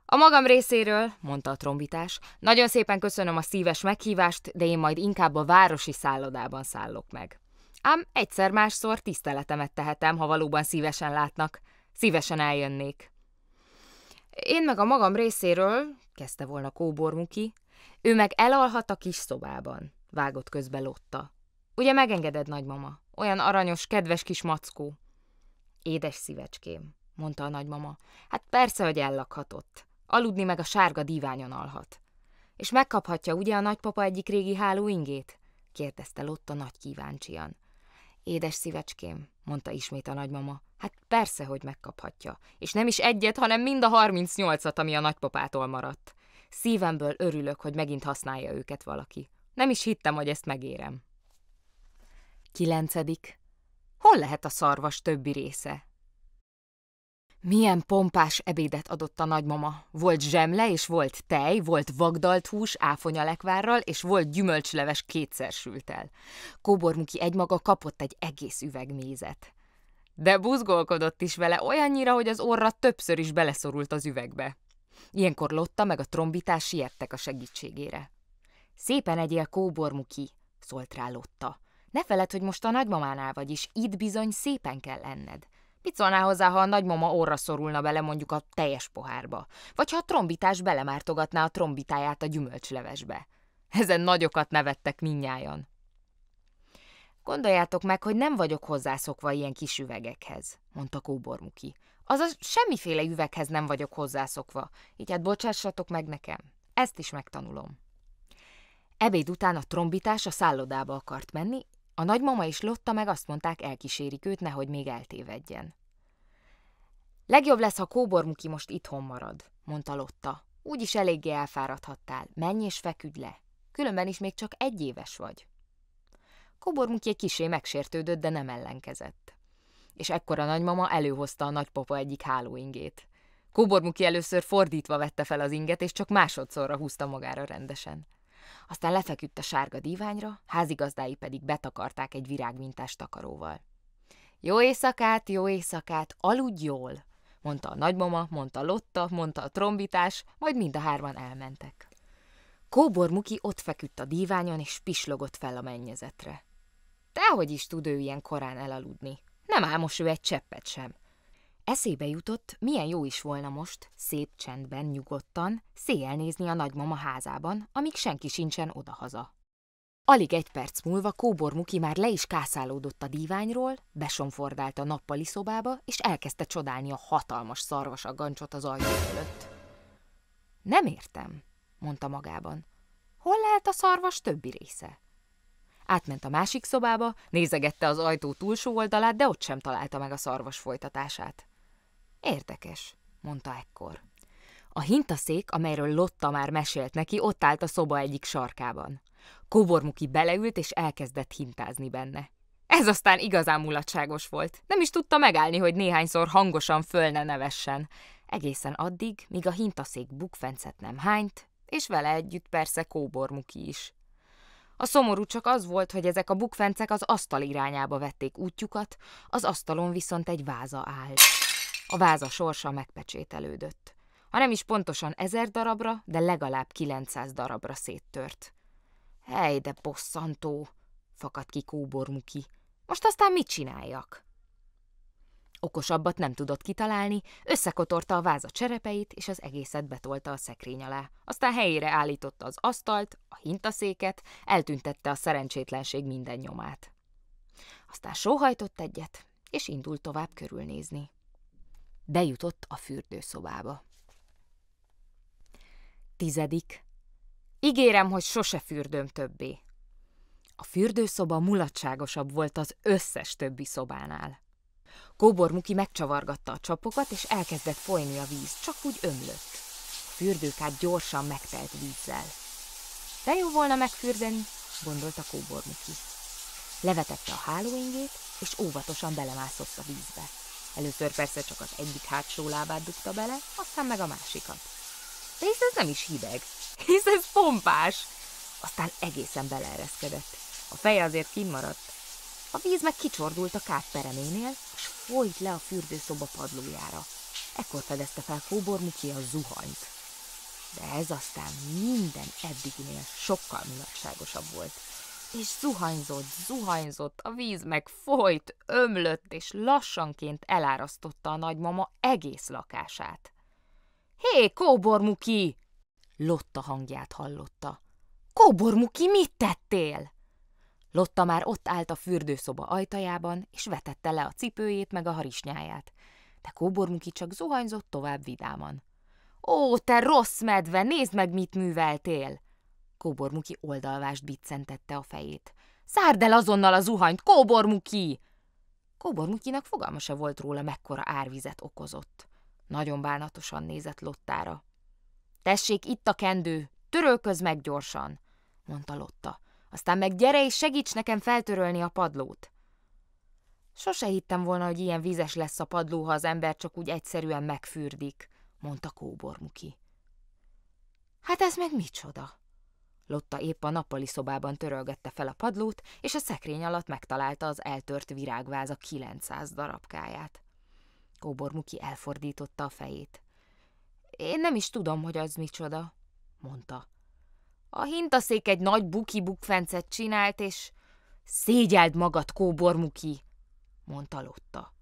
A magam részéről, mondta a trombitás, nagyon szépen köszönöm a szíves meghívást, de én majd inkább a városi szállodában szállok meg. Ám egyszer-másszor tiszteletemet tehetem, ha valóban szívesen látnak. Szívesen eljönnék. Én meg a magam részéről, kezdte volna kóbormuki, ő meg elalhat a kis szobában, vágott közbe Lotta. Ugye megengeded, nagymama? Olyan aranyos, kedves kis mackó. Édes szívecském, mondta a nagymama. Hát persze, hogy ellakhatott. Aludni meg a sárga díványon alhat. És megkaphatja ugye a nagypapa egyik régi hálóingét? kérdezte Lotta nagy kíváncsian. Édes szívecském, mondta ismét a nagymama. Hát persze, hogy megkaphatja. És nem is egyet, hanem mind a 38-at, ami a nagypapától maradt. Szívemből örülök, hogy megint használja őket valaki. Nem is hittem, hogy ezt megérem. Kilencedik. Hol lehet a szarvas többi része? Milyen pompás ebédet adott a nagymama. Volt zsemle, és volt tej, volt vagdalt hús áfonyalekvárral, és volt gyümölcsleves kétszer el. Kóbormuki egymaga kapott egy egész üveg mézet. De buzgolkodott is vele olyannyira, hogy az orra többször is beleszorult az üvegbe. Ilyenkor Lotta meg a trombitás siettek a segítségére. Szépen egyél kóbormuki, szólt rá Lotta. Ne feled, hogy most a nagymamánál vagy, és itt bizony szépen kell lenned. Mit szólnál hozzá, ha a nagymama orra szorulna bele mondjuk a teljes pohárba? Vagy ha a trombitás belemártogatná a trombitáját a gyümölcslevesbe? Ezen nagyokat nevettek minnyájan. Gondoljátok meg, hogy nem vagyok hozzászokva ilyen kis üvegekhez, mondta Kóbormuki. Azaz semmiféle üveghez nem vagyok hozzászokva, így hát bocsássatok meg nekem. Ezt is megtanulom. Ebéd után a trombitás a szállodába akart menni, a nagymama és Lotta meg azt mondták, elkísérik őt, nehogy még eltévedjen. Legjobb lesz, ha kóbormuki most itthon marad, mondta Lotta. Úgyis eléggé elfáradhattál. Menj és feküdj le. Különben is még csak egy éves vagy. Kóbormuki egy kisé megsértődött, de nem ellenkezett. És ekkor a nagymama előhozta a nagypapa egyik hálóingét. Kóbormuki először fordítva vette fel az inget, és csak másodszorra húzta magára rendesen. Aztán lefeküdt a sárga díványra, házigazdái pedig betakarták egy virágmintás takaróval. Jó éjszakát, jó éjszakát, aludj jól! mondta a nagymama, mondta Lotta, mondta a trombitás, majd mind a hárman elmentek. Kóbor Muki ott feküdt a díványon, és pislogott fel a mennyezetre. Tehogy is tud ő ilyen korán elaludni. Nem álmos ő egy cseppet sem. Eszébe jutott, milyen jó is volna most, szép csendben, nyugodtan, széjjel nézni a nagymama házában, amíg senki sincsen odahaza. Alig egy perc múlva Kóbor Muki már le is kászálódott a díványról, besomfordált a nappali szobába, és elkezdte csodálni a hatalmas szarvasaggancsot az ajtó előtt. Nem értem, mondta magában. Hol lehet a szarvas többi része? Átment a másik szobába, nézegette az ajtó túlsó oldalát, de ott sem találta meg a szarvas folytatását. Érdekes, mondta ekkor. A hintaszék, amelyről Lotta már mesélt neki, ott állt a szoba egyik sarkában. Kóbormuki beleült és elkezdett hintázni benne. Ez aztán igazán mulatságos volt. Nem is tudta megállni, hogy néhányszor hangosan föl ne nevessen. Egészen addig, míg a hintaszék bukfencet nem hányt, és vele együtt persze kóbormuki is. A szomorú csak az volt, hogy ezek a bukfencek az asztal irányába vették útjukat, az asztalon viszont egy váza állt. A váza sorsa megpecsételődött. Ha nem is pontosan ezer darabra, de legalább 900 darabra széttört. Hely, de bosszantó! fakadt ki kóbormuki. Most aztán mit csináljak? Okosabbat nem tudott kitalálni, összekotorta a váza cserepeit, és az egészet betolta a szekrény alá. Aztán helyére állította az asztalt, a hintaszéket, eltüntette a szerencsétlenség minden nyomát. Aztán sóhajtott egyet, és indult tovább körülnézni. Bejutott a fürdőszobába. Tizedik. Ígérem, hogy sose fürdöm többé. A fürdőszoba mulatságosabb volt az összes többi szobánál. Kóbor Muki megcsavargatta a csapokat, és elkezdett folyni a víz, csak úgy ömlött. A fürdőkát gyorsan megtelt vízzel. De jó volna megfürdeni, gondolta Kóbor Muki. Levetette a hálóingét, és óvatosan belemászott a vízbe. Először persze csak az egyik hátsó lábát dugta bele, aztán meg a másikat. De hisz ez nem is hideg, hisz ez pompás! Aztán egészen beleereszkedett. A feje azért kimaradt. A víz meg kicsordult a kád pereménél, és folyt le a fürdőszoba padlójára. Ekkor fedezte fel Kóbor Muki a zuhanyt. De ez aztán minden eddiginél sokkal mulatságosabb volt és zuhanyzott, zuhanyzott, a víz meg folyt, ömlött, és lassanként elárasztotta a nagymama egész lakását. Hé, kóbormuki! Lotta hangját hallotta. Kóbormuki, mit tettél? Lotta már ott állt a fürdőszoba ajtajában, és vetette le a cipőjét meg a harisnyáját. De kóbormuki csak zuhanyzott tovább vidáman. Ó, te rossz medve, nézd meg, mit műveltél! Kóbormuki oldalvást biccentette a fejét. Szárd el azonnal a zuhanyt, Kóbormuki! Kóbormukinak fogalma se volt róla, mekkora árvizet okozott. Nagyon bánatosan nézett Lottára. Tessék, itt a kendő, törölköz meg gyorsan, mondta Lotta. Aztán meg gyere és segíts nekem feltörölni a padlót. Sose hittem volna, hogy ilyen vízes lesz a padló, ha az ember csak úgy egyszerűen megfürdik, mondta Kóbormuki. Hát ez meg micsoda? Lotta épp a nappali szobában törölgette fel a padlót, és a szekrény alatt megtalálta az eltört virágváza 900 darabkáját. Kóbormuki elfordította a fejét. Én nem is tudom, hogy az micsoda, mondta. A hintaszék egy nagy buki-bukfencet csinált, és szégyeld magad, kóbormuki, mondta Lotta.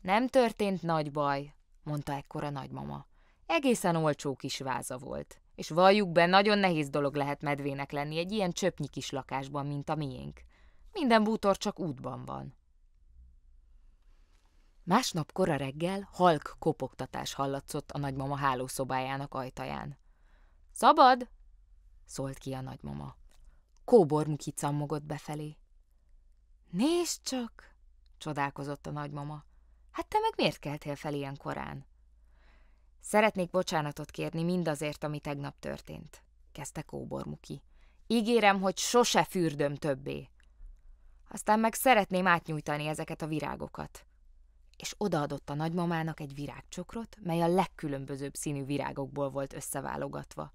Nem történt nagy baj, mondta ekkora nagymama. Egészen olcsó kis váza volt. És valljuk be, nagyon nehéz dolog lehet medvének lenni egy ilyen csöpnyi kis lakásban, mint a miénk. Minden bútor csak útban van. Másnap kora reggel halk kopogtatás hallatszott a nagymama hálószobájának ajtaján. – Szabad! – szólt ki a nagymama. Kóborm kicammogott befelé. – Nézd csak! – csodálkozott a nagymama. – Hát te meg miért keltél fel ilyen korán? Szeretnék bocsánatot kérni mindazért, ami tegnap történt, kezdte kóbormuki. Ígérem, hogy sose fürdöm többé. Aztán meg szeretném átnyújtani ezeket a virágokat. És odaadott a nagymamának egy virágcsokrot, mely a legkülönbözőbb színű virágokból volt összeválogatva.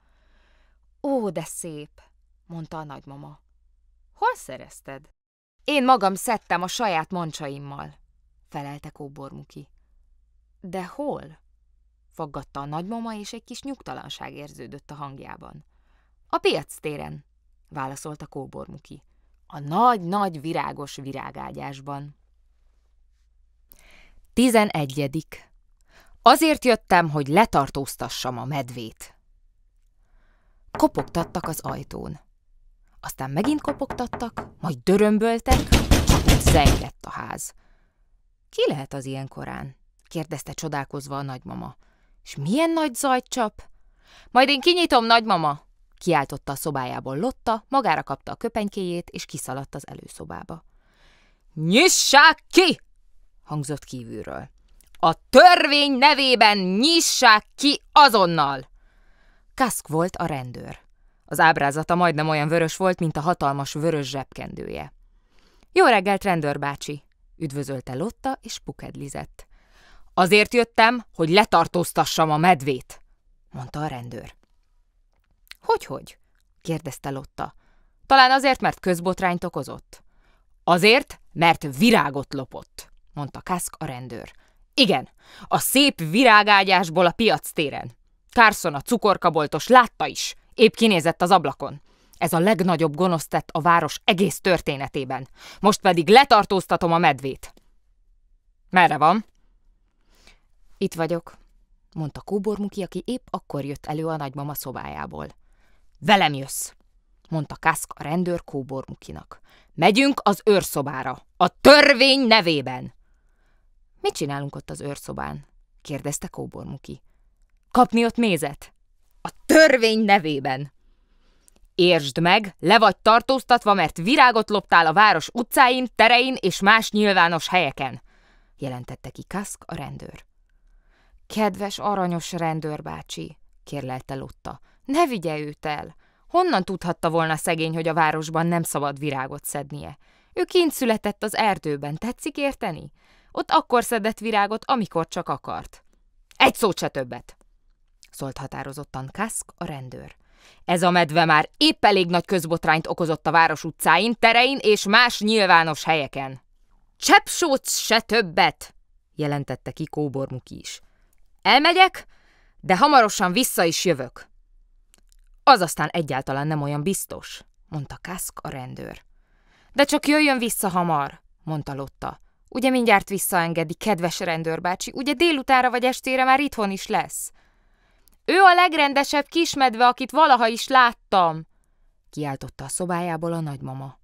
Ó, de szép, mondta a nagymama. Hol szerezted? Én magam szedtem a saját mancsaimmal, felelte kóbormuki. De hol? faggatta a nagymama, és egy kis nyugtalanság érződött a hangjában. A piac téren, válaszolta Kóbormuki. A nagy-nagy virágos virágágyásban. Tizenegyedik. Azért jöttem, hogy letartóztassam a medvét. Kopogtattak az ajtón. Aztán megint kopogtattak, majd dörömböltek, csak úgy zengett a ház. Ki lehet az ilyen korán? kérdezte csodálkozva a nagymama. És milyen nagy csap? Majd én kinyitom, nagymama! Kiáltotta a szobájából Lotta, magára kapta a köpenykéjét, és kiszaladt az előszobába. Nyissák ki! hangzott kívülről. A törvény nevében nyissák ki azonnal! Kaszk volt a rendőr. Az ábrázata majdnem olyan vörös volt, mint a hatalmas vörös zsebkendője. Jó reggelt, rendőr bácsi! üdvözölte Lotta, és pukedlizett. Azért jöttem, hogy letartóztassam a medvét, mondta a rendőr. Hogyhogy? kérdezte Lotta. Talán azért, mert közbotrányt okozott. Azért, mert virágot lopott, mondta Kask a rendőr. Igen, a szép virágágyásból a piac téren. Carson a cukorkaboltos látta is, épp kinézett az ablakon. Ez a legnagyobb gonosz tett a város egész történetében. Most pedig letartóztatom a medvét. Merre van? Itt vagyok, mondta kóbormuki, aki épp akkor jött elő a nagymama szobájából. Velem jössz, mondta Kask a rendőr kóbormukinak. Megyünk az őrszobára, a törvény nevében! Mit csinálunk ott az őrszobán? kérdezte kóbormuki. Kapni ott mézet? A törvény nevében! Értsd meg, le vagy tartóztatva, mert virágot loptál a város utcáin, terein és más nyilvános helyeken, jelentette ki Kask a rendőr. Kedves, aranyos rendőrbácsi, kérlelte Lotta, ne vigye őt el! Honnan tudhatta volna szegény, hogy a városban nem szabad virágot szednie? Ő kint született az erdőben, tetszik érteni? Ott akkor szedett virágot, amikor csak akart. Egy szót se többet! Szólt határozottan Kask, a rendőr. Ez a medve már épp elég nagy közbotrányt okozott a város utcáin, terein és más nyilvános helyeken. Csepsóc se többet! jelentette ki kóbormuk is. Elmegyek, de hamarosan vissza is jövök. Az aztán egyáltalán nem olyan biztos, mondta Kask a rendőr. De csak jöjjön vissza hamar, mondta Lotta. Ugye mindjárt visszaengedi, kedves rendőrbácsi, ugye délutára vagy estére már itthon is lesz. Ő a legrendesebb kismedve, akit valaha is láttam, kiáltotta a szobájából a nagymama.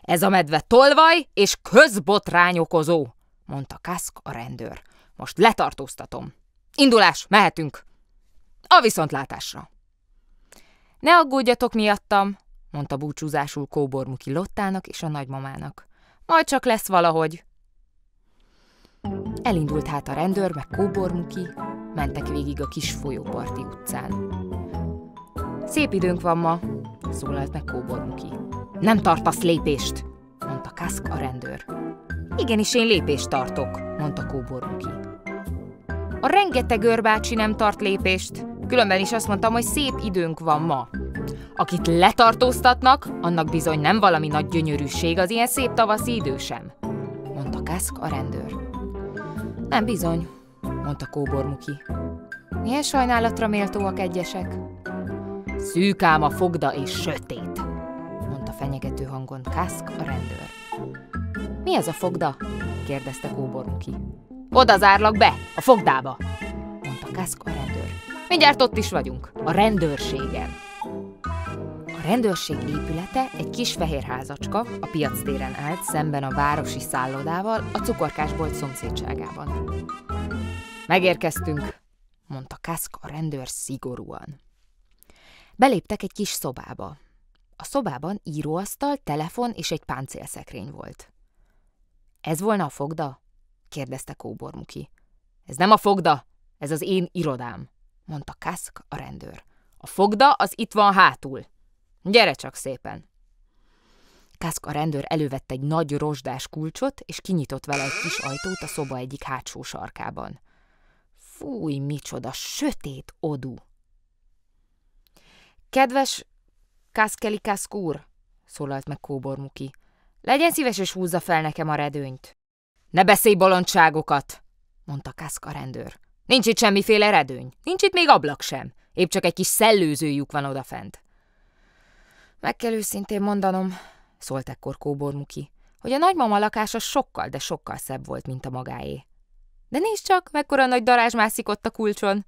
Ez a medve tolvaj és közbotrányokozó, mondta Kask a rendőr. Most letartóztatom. Indulás, mehetünk! A viszontlátásra! Ne aggódjatok miattam, mondta búcsúzásul kóbormuki Lottának és a nagymamának. Majd csak lesz valahogy. Elindult hát a rendőr, meg kóbormuki, mentek végig a kis folyóparti utcán. Szép időnk van ma, szólalt meg kóbormuki. Nem tartasz lépést, mondta Kaszk a rendőr. Igenis, én lépést tartok, mondta kóbormuki. A rengeteg őrbácsi nem tart lépést. Különben is azt mondtam, hogy szép időnk van ma. Akit letartóztatnak, annak bizony nem valami nagy gyönyörűség az ilyen szép tavaszi idő sem, mondta Kaszk a rendőr. Nem bizony, mondta Kóbormuki. Milyen sajnálatra méltóak egyesek? Szűkám a fogda és sötét, mondta fenyegető hangon Kaszk a rendőr. Mi ez a fogda? kérdezte Kóbormuki. Oda zárlak be, a fogdába, mondta Kaszko a rendőr. Mindjárt ott is vagyunk, a rendőrségen. A rendőrség épülete egy kis fehér házacska, a piac téren állt szemben a városi szállodával, a cukorkásbolt szomszédságában. Megérkeztünk, mondta Kaszk a rendőr szigorúan. Beléptek egy kis szobába. A szobában íróasztal, telefon és egy páncélszekrény volt. Ez volna a fogda? kérdezte Kóbormuki. Ez nem a fogda, ez az én irodám, mondta Kaszk a rendőr. A fogda az itt van hátul. Gyere csak szépen! Kaszk a rendőr elővette egy nagy rozsdás kulcsot, és kinyitott vele egy kis ajtót a szoba egyik hátsó sarkában. Fúj, micsoda sötét odú! Kedves Kaszkeli Kaszk úr, szólalt meg Kóbormuki, legyen szíves és húzza fel nekem a redőnyt. Ne beszélj bolondságokat, mondta Kaszk a rendőr. Nincs itt semmiféle redőny, nincs itt még ablak sem. Épp csak egy kis szellőzőjük van odafent. Meg kell őszintén mondanom, szólt ekkor Kóbormuki, hogy a nagymama lakása sokkal, de sokkal szebb volt, mint a magáé. De nézd csak, mekkora nagy darázs mászik ott a kulcson.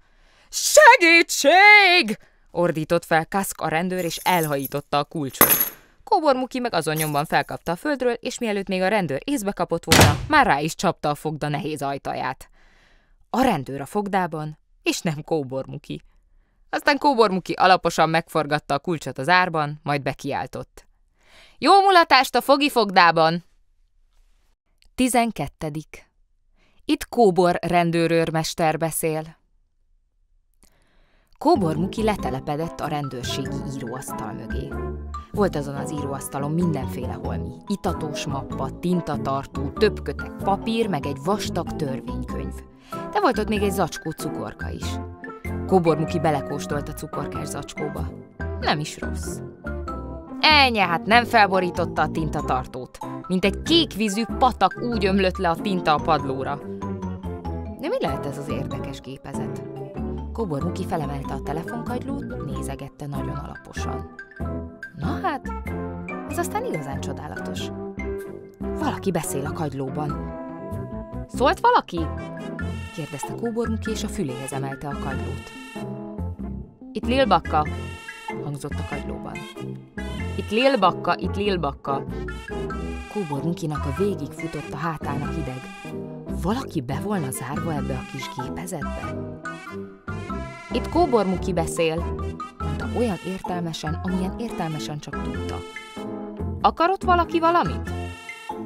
Segítség! ordított fel Kaszk a rendőr, és elhajította a kulcsot. Kóbor Muki meg azon nyomban felkapta a földről, és mielőtt még a rendőr észbe kapott volna, már rá is csapta a fogda nehéz ajtaját. A rendőr a fogdában, és nem Kóbor Muki. Aztán Kóbor Muki alaposan megforgatta a kulcsot az árban, majd bekiáltott. Jó mulatást a fogi fogdában! 12. Itt Kóbor rendőrőrmester beszél. Kóbor Muki letelepedett a rendőrségi íróasztal mögé. Volt azon az íróasztalon mindenféle holmi. Itatós mappa, tintatartó, több kötek papír, meg egy vastag törvénykönyv. De volt ott még egy zacskó cukorka is. Kobormuki belekóstolt a cukorkás zacskóba. Nem is rossz. Ennyi, hát nem felborította a tintatartót. Mint egy kékvízű patak úgy ömlött le a tinta a padlóra. De mi lehet ez az érdekes gépezet? Muki felemelte a telefonkagylót, nézegette nagyon alaposan. Na hát, ez aztán igazán csodálatos. Valaki beszél a kagylóban. Szólt valaki? kérdezte kóbormuki, és a füléhez emelte a kagylót. Itt Lilbakka, hangzott a kagylóban. Itt Lilbakka, itt Lilbakka. Kóbormukinak a végig futott a hátán a hideg. Valaki be volna zárva ebbe a kis gépezetbe? Itt Muki beszél, mondta olyan értelmesen, amilyen értelmesen csak tudta. Akarott valaki valamit?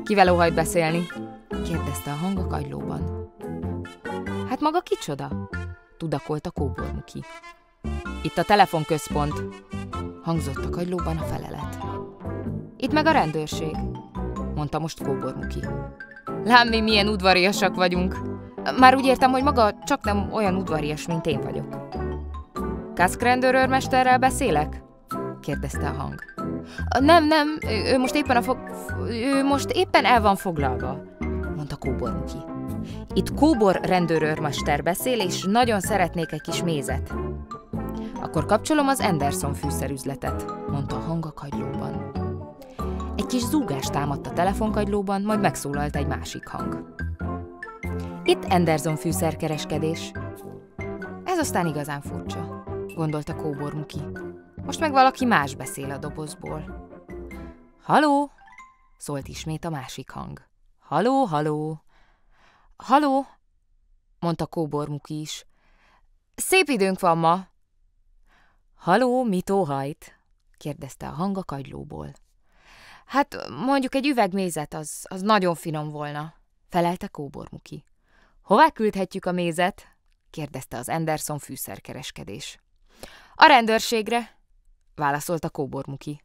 Kivel óhajt beszélni? kérdezte a hang a kagylóban. Hát maga kicsoda? tudakolt a kóbormuki. Itt a telefonközpont, hangzott a kagylóban a felelet. Itt meg a rendőrség, mondta most kóbormuki. Lám, mi milyen udvariasak vagyunk. Már úgy értem, hogy maga csak nem olyan udvarias, mint én vagyok. őrmesterrel beszélek? kérdezte a hang. Nem, nem, ő most éppen a fog... ő most éppen el van foglalva, mondta Kóbor Muki. Itt Kóbor rendőrőrmester beszél, és nagyon szeretnék egy kis mézet. Akkor kapcsolom az Anderson fűszerüzletet, mondta a hang a kagylóban kis zúgás támadt a telefonkagylóban, majd megszólalt egy másik hang. Itt Anderson fűszerkereskedés. Ez aztán igazán furcsa, gondolta Kóbor Muki. Most meg valaki más beszél a dobozból. Haló! szólt ismét a másik hang. Haló, haló! Haló! mondta Kóbor Muki is. Szép időnk van ma! Haló, mit óhajt? kérdezte a hang a kagylóból. Hát mondjuk egy üvegmézet, az, az nagyon finom volna, felelte Kóbormuki. Hová küldhetjük a mézet? kérdezte az Anderson fűszerkereskedés. A rendőrségre, válaszolta Kóbormuki.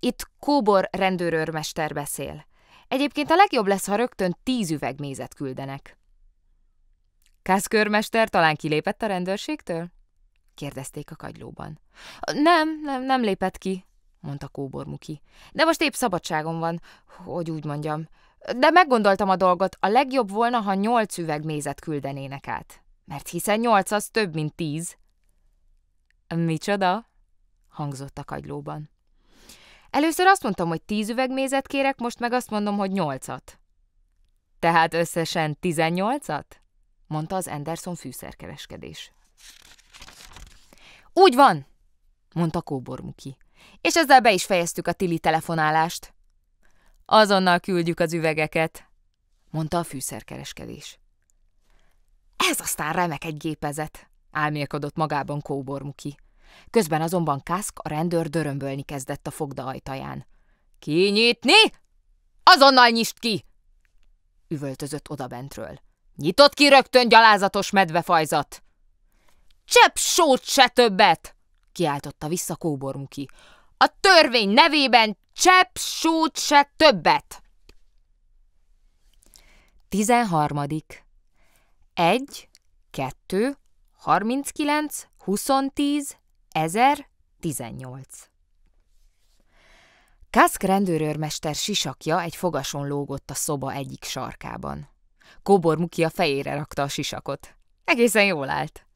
Itt Kóbor rendőrőrmester beszél. Egyébként a legjobb lesz, ha rögtön tíz üveg mézet küldenek. Kászkörmester talán kilépett a rendőrségtől? kérdezték a kagylóban. Nem, nem, nem lépett ki, mondta Kóbormuki. De most épp szabadságom van, hogy úgy mondjam. De meggondoltam a dolgot, a legjobb volna, ha nyolc üveg mézet küldenének át. Mert hiszen nyolc az több, mint tíz. Micsoda? hangzott a kagylóban. Először azt mondtam, hogy tíz üveg mézet kérek, most meg azt mondom, hogy nyolcat. Tehát összesen tizennyolcat? mondta az Anderson fűszerkereskedés. Úgy van, mondta Kóbormuki. És ezzel be is fejeztük a Tili telefonálást. Azonnal küldjük az üvegeket, mondta a fűszerkereskedés. Ez aztán remek egy gépezet, álmélkodott magában kóbormuki. Közben azonban Kászk a rendőr dörömbölni kezdett a fogda ajtaján. Kinyitni? Azonnal nyisd ki! Üvöltözött odabentről. Nyitott ki rögtön gyalázatos medvefajzat! Csepp sót se többet! kiáltotta vissza Kóbormuki. A törvény nevében csepp sót se többet! 13. Egy, kettő, harminc kilenc, 10, 1000, tizennyolc. Kaszk rendőrőrmester sisakja egy fogason lógott a szoba egyik sarkában. Kóbormuki a fejére rakta a sisakot. Egészen jól állt.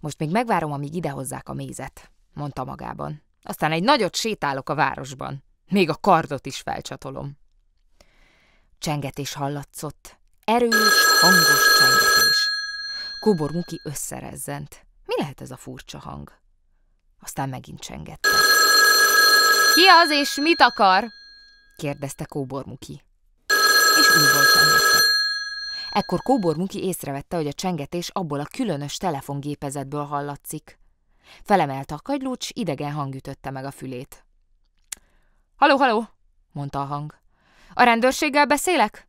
Most még megvárom, amíg idehozzák a mézet, mondta magában. Aztán egy nagyot sétálok a városban. Még a kardot is felcsatolom. Csengetés hallatszott. Erős, hangos csengetés. Kóbor Muki összerezzent. Mi lehet ez a furcsa hang? Aztán megint csengette. Ki az és mit akar? kérdezte Kóbor Muki. És újból csengette. Ekkor Kóbor Muki észrevette, hogy a csengetés abból a különös telefongépezetből hallatszik. Felemelte a kagylót, s idegen hang ütötte meg a fülét. – Haló, haló! – mondta a hang. – A rendőrséggel beszélek?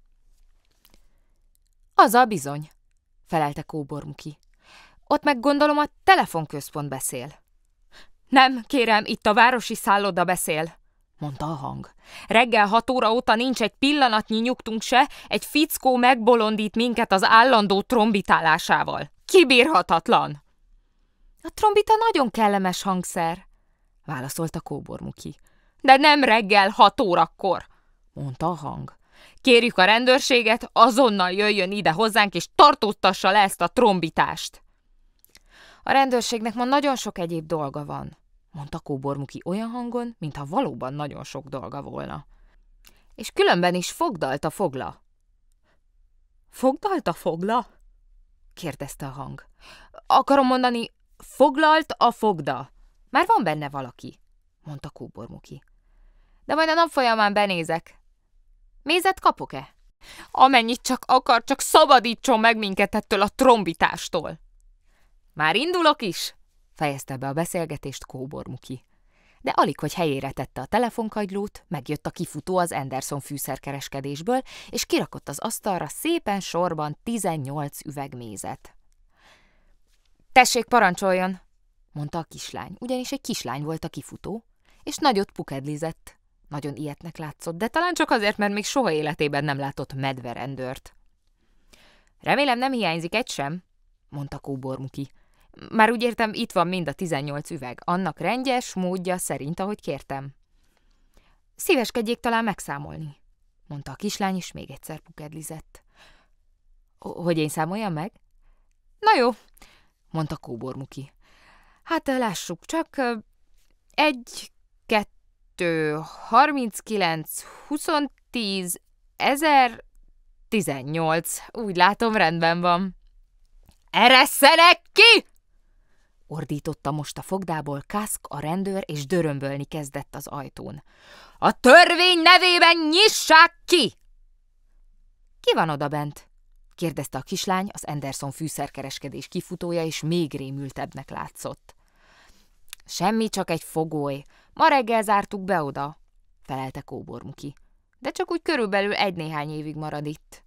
– Az a bizony – felelte Kóbor Muki. – Ott meg gondolom a telefonközpont beszél. – Nem, kérem, itt a városi szálloda beszél – mondta a hang. Reggel hat óra óta nincs egy pillanatnyi nyugtunk se, egy fickó megbolondít minket az állandó trombitálásával. Kibírhatatlan! A trombita nagyon kellemes hangszer, válaszolta Kóbormuki. De nem reggel hat órakor, mondta a hang. Kérjük a rendőrséget, azonnal jöjjön ide hozzánk, és tartóztassa le ezt a trombitást. A rendőrségnek ma nagyon sok egyéb dolga van, mondta kóbormuki olyan hangon, mintha valóban nagyon sok dolga volna. És különben is fogdalta fogla. Fogdalta fogla? kérdezte a hang. Akarom mondani, foglalt a fogda. Már van benne valaki, mondta kóbormuki. De majd a nap folyamán benézek. Mézet kapok-e? Amennyit csak akar, csak szabadítson meg minket ettől a trombitástól. Már indulok is, fejezte be a beszélgetést Kóbormuki. De alig, hogy helyére tette a telefonkagylót, megjött a kifutó az Anderson fűszerkereskedésből, és kirakott az asztalra szépen sorban 18 üvegmézet. Tessék, parancsoljon! mondta a kislány, ugyanis egy kislány volt a kifutó, és nagyot pukedlizett. Nagyon ilyetnek látszott, de talán csak azért, mert még soha életében nem látott medverendőrt. Remélem nem hiányzik egy sem, mondta Kóbormuki, már úgy értem, itt van mind a 18 üveg, annak rendjes, módja szerint, ahogy kértem. Szíveskedjék talán megszámolni, mondta a kislány, és még egyszer pukedlizett. Hogy én számoljam meg? Na jó, mondta Kóbormuki. Hát lássuk csak, egy, kettő, harminc huszon huszontíz, ezer, tizennyolc. Úgy látom, rendben van. Ereszenek ki! ordította most a fogdából Kask a rendőr, és dörömbölni kezdett az ajtón. A törvény nevében nyissák ki! Ki van oda bent? kérdezte a kislány, az Anderson fűszerkereskedés kifutója, és még rémültebbnek látszott. Semmi, csak egy fogoly. Ma reggel zártuk be oda, felelte Kóbormuki. De csak úgy körülbelül egy-néhány évig marad itt.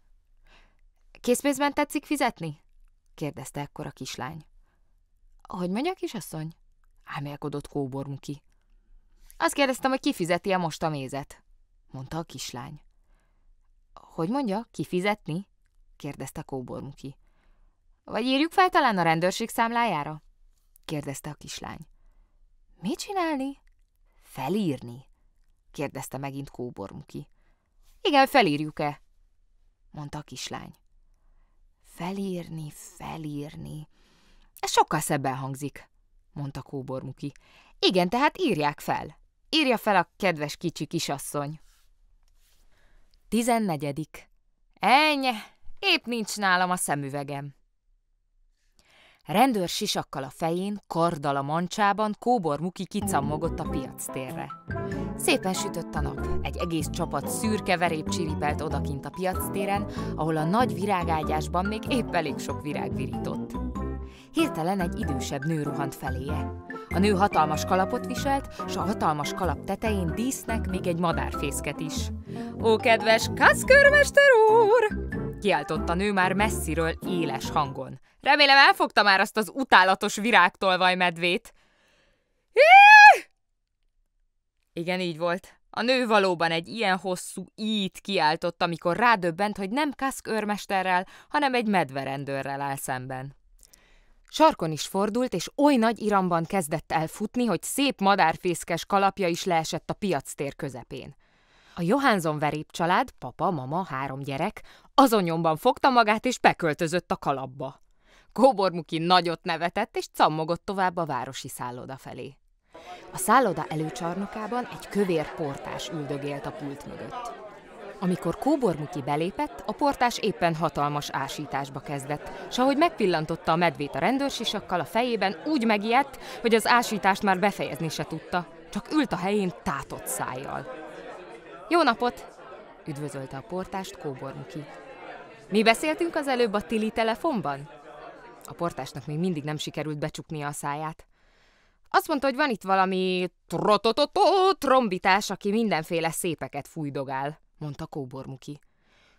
Készpénzben tetszik fizetni? kérdezte ekkor a kislány. Hogy megy a kisasszony? Ámélkodott kóbormuki. Azt kérdeztem, hogy kifizeti-e most a mézet, mondta a kislány. Hogy mondja, kifizetni? kérdezte kóbormuki. Vagy írjuk fel talán a rendőrség számlájára? kérdezte a kislány. Mit csinálni? Felírni? kérdezte megint kóbormuki. Igen, felírjuk-e? mondta a kislány. Felírni, felírni, ez sokkal szebben hangzik, mondta kóbormuki. Igen, tehát írják fel. Írja fel a kedves kicsi kisasszony. Tizennegyedik. Ennyi, épp nincs nálam a szemüvegem. Rendőr sisakkal a fején, karddal a mancsában Muki kicammogott a piac térre. Szépen sütött a nap, egy egész csapat szürke verép csiripelt odakint a piac téren, ahol a nagy virágágyásban még épp elég sok virág virított hirtelen egy idősebb nő rohant feléje. A nő hatalmas kalapot viselt, s a hatalmas kalap tetején dísznek még egy madárfészket is. Ó, kedves kaszkörmester úr! a nő már messziről éles hangon. Remélem elfogta már azt az utálatos virágtolvaj medvét. Hí! Igen, így volt. A nő valóban egy ilyen hosszú ít kiáltott, amikor rádöbbent, hogy nem kaszk őrmesterrel, hanem egy medverendőrrel áll szemben. Sarkon is fordult, és oly nagy iramban kezdett el futni, hogy szép madárfészkes kalapja is leesett a tér közepén. A Johansson verép család, papa, mama, három gyerek, azonnyomban fogta magát és beköltözött a kalapba. Kóbormuki nagyot nevetett, és cammogott tovább a városi szálloda felé. A szálloda előcsarnokában egy kövér portás üldögélt a pult mögött. Amikor Kóbormuki belépett, a portás éppen hatalmas ásításba kezdett, és ahogy megpillantotta a medvét a rendőrsisakkal a fejében, úgy megijedt, hogy az ásítást már befejezni se tudta, csak ült a helyén tátott szájjal. Jó napot! üdvözölte a portást Kóbormuki. Mi beszéltünk az előbb a Tili telefonban? A portásnak még mindig nem sikerült becsuknia a száját. Azt mondta, hogy van itt valami trototototó trombitás, aki mindenféle szépeket fújdogál mondta Kóbormuki.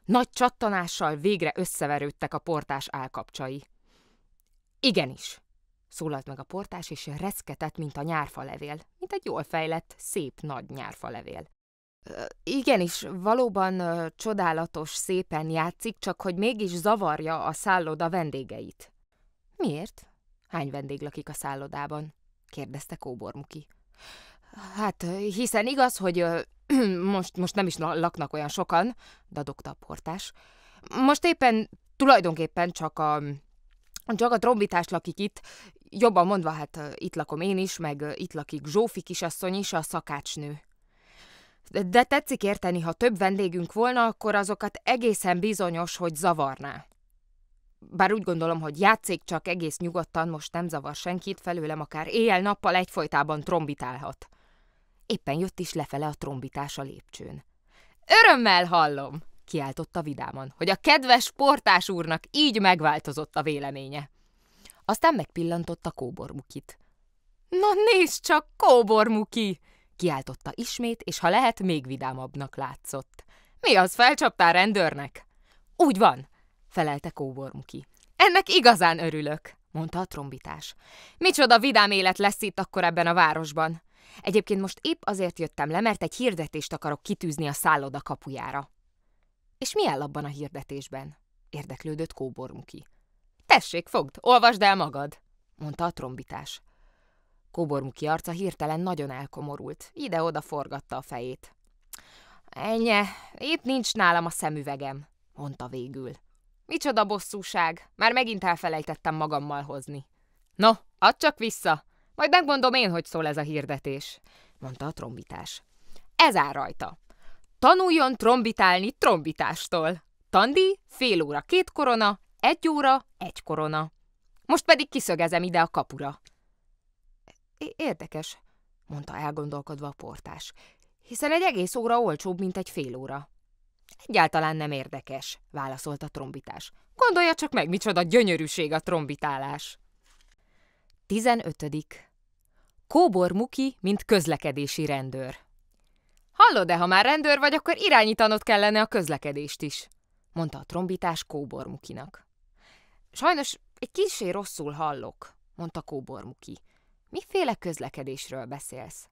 Nagy csattanással végre összeverődtek a portás állkapcsai. Igenis, szólalt meg a portás, és reszketett, mint a nyárfalevél, mint egy jól fejlett, szép nagy nyárfalevél. E, igenis, valóban e, csodálatos, szépen játszik, csak hogy mégis zavarja a szálloda vendégeit. Miért? Hány vendég lakik a szállodában? kérdezte Kóbormuki. Hát, hiszen igaz, hogy ö, [CLEARS THROAT] most, most nem is laknak olyan sokan, dadogta a portás. Most éppen, tulajdonképpen csak a, csak a trombitás lakik itt, jobban mondva, hát itt lakom én is, meg itt lakik Zsófi kisasszony is, a szakácsnő. De, de tetszik érteni, ha több vendégünk volna, akkor azokat egészen bizonyos, hogy zavarná. Bár úgy gondolom, hogy játszék csak egész nyugodtan, most nem zavar senkit, felőlem akár éjjel-nappal egyfolytában trombitálhat. Éppen jött is lefele a trombitás a lépcsőn. Örömmel hallom, kiáltotta vidáman, hogy a kedves sportás úrnak így megváltozott a véleménye. Aztán megpillantotta kóbormukit. Na nézd csak, kóbormuki! kiáltotta ismét, és ha lehet, még vidámabbnak látszott. Mi az, felcsaptál rendőrnek? Úgy van, felelte kóbormuki. Ennek igazán örülök, mondta a trombitás. Micsoda vidám élet lesz itt akkor ebben a városban. Egyébként most épp azért jöttem le, mert egy hirdetést akarok kitűzni a szálloda kapujára. És mi áll abban a hirdetésben? Érdeklődött Kóbormuki. Tessék, fogd, olvasd el magad, mondta a trombitás. Kóbormuki arca hirtelen nagyon elkomorult, ide-oda forgatta a fejét. Ennye, épp nincs nálam a szemüvegem, mondta végül. Micsoda bosszúság, már megint elfelejtettem magammal hozni. No, add csak vissza, majd megmondom én, hogy szól ez a hirdetés, mondta a trombitás. Ez áll rajta. Tanuljon trombitálni trombitástól. Tandi, fél óra két korona, egy óra egy korona. Most pedig kiszögezem ide a kapura. Érdekes, mondta elgondolkodva a portás, hiszen egy egész óra olcsóbb, mint egy fél óra. Egyáltalán nem érdekes, válaszolta a trombitás. Gondolja csak meg, micsoda gyönyörűség a trombitálás. Tizenötödik. Kóbor Muki, mint közlekedési rendőr. hallod de ha már rendőr vagy, akkor irányítanod kellene a közlekedést is, mondta a trombitás Kóbor Mukinak. Sajnos egy kisé rosszul hallok, mondta Kóbor Muki. Miféle közlekedésről beszélsz?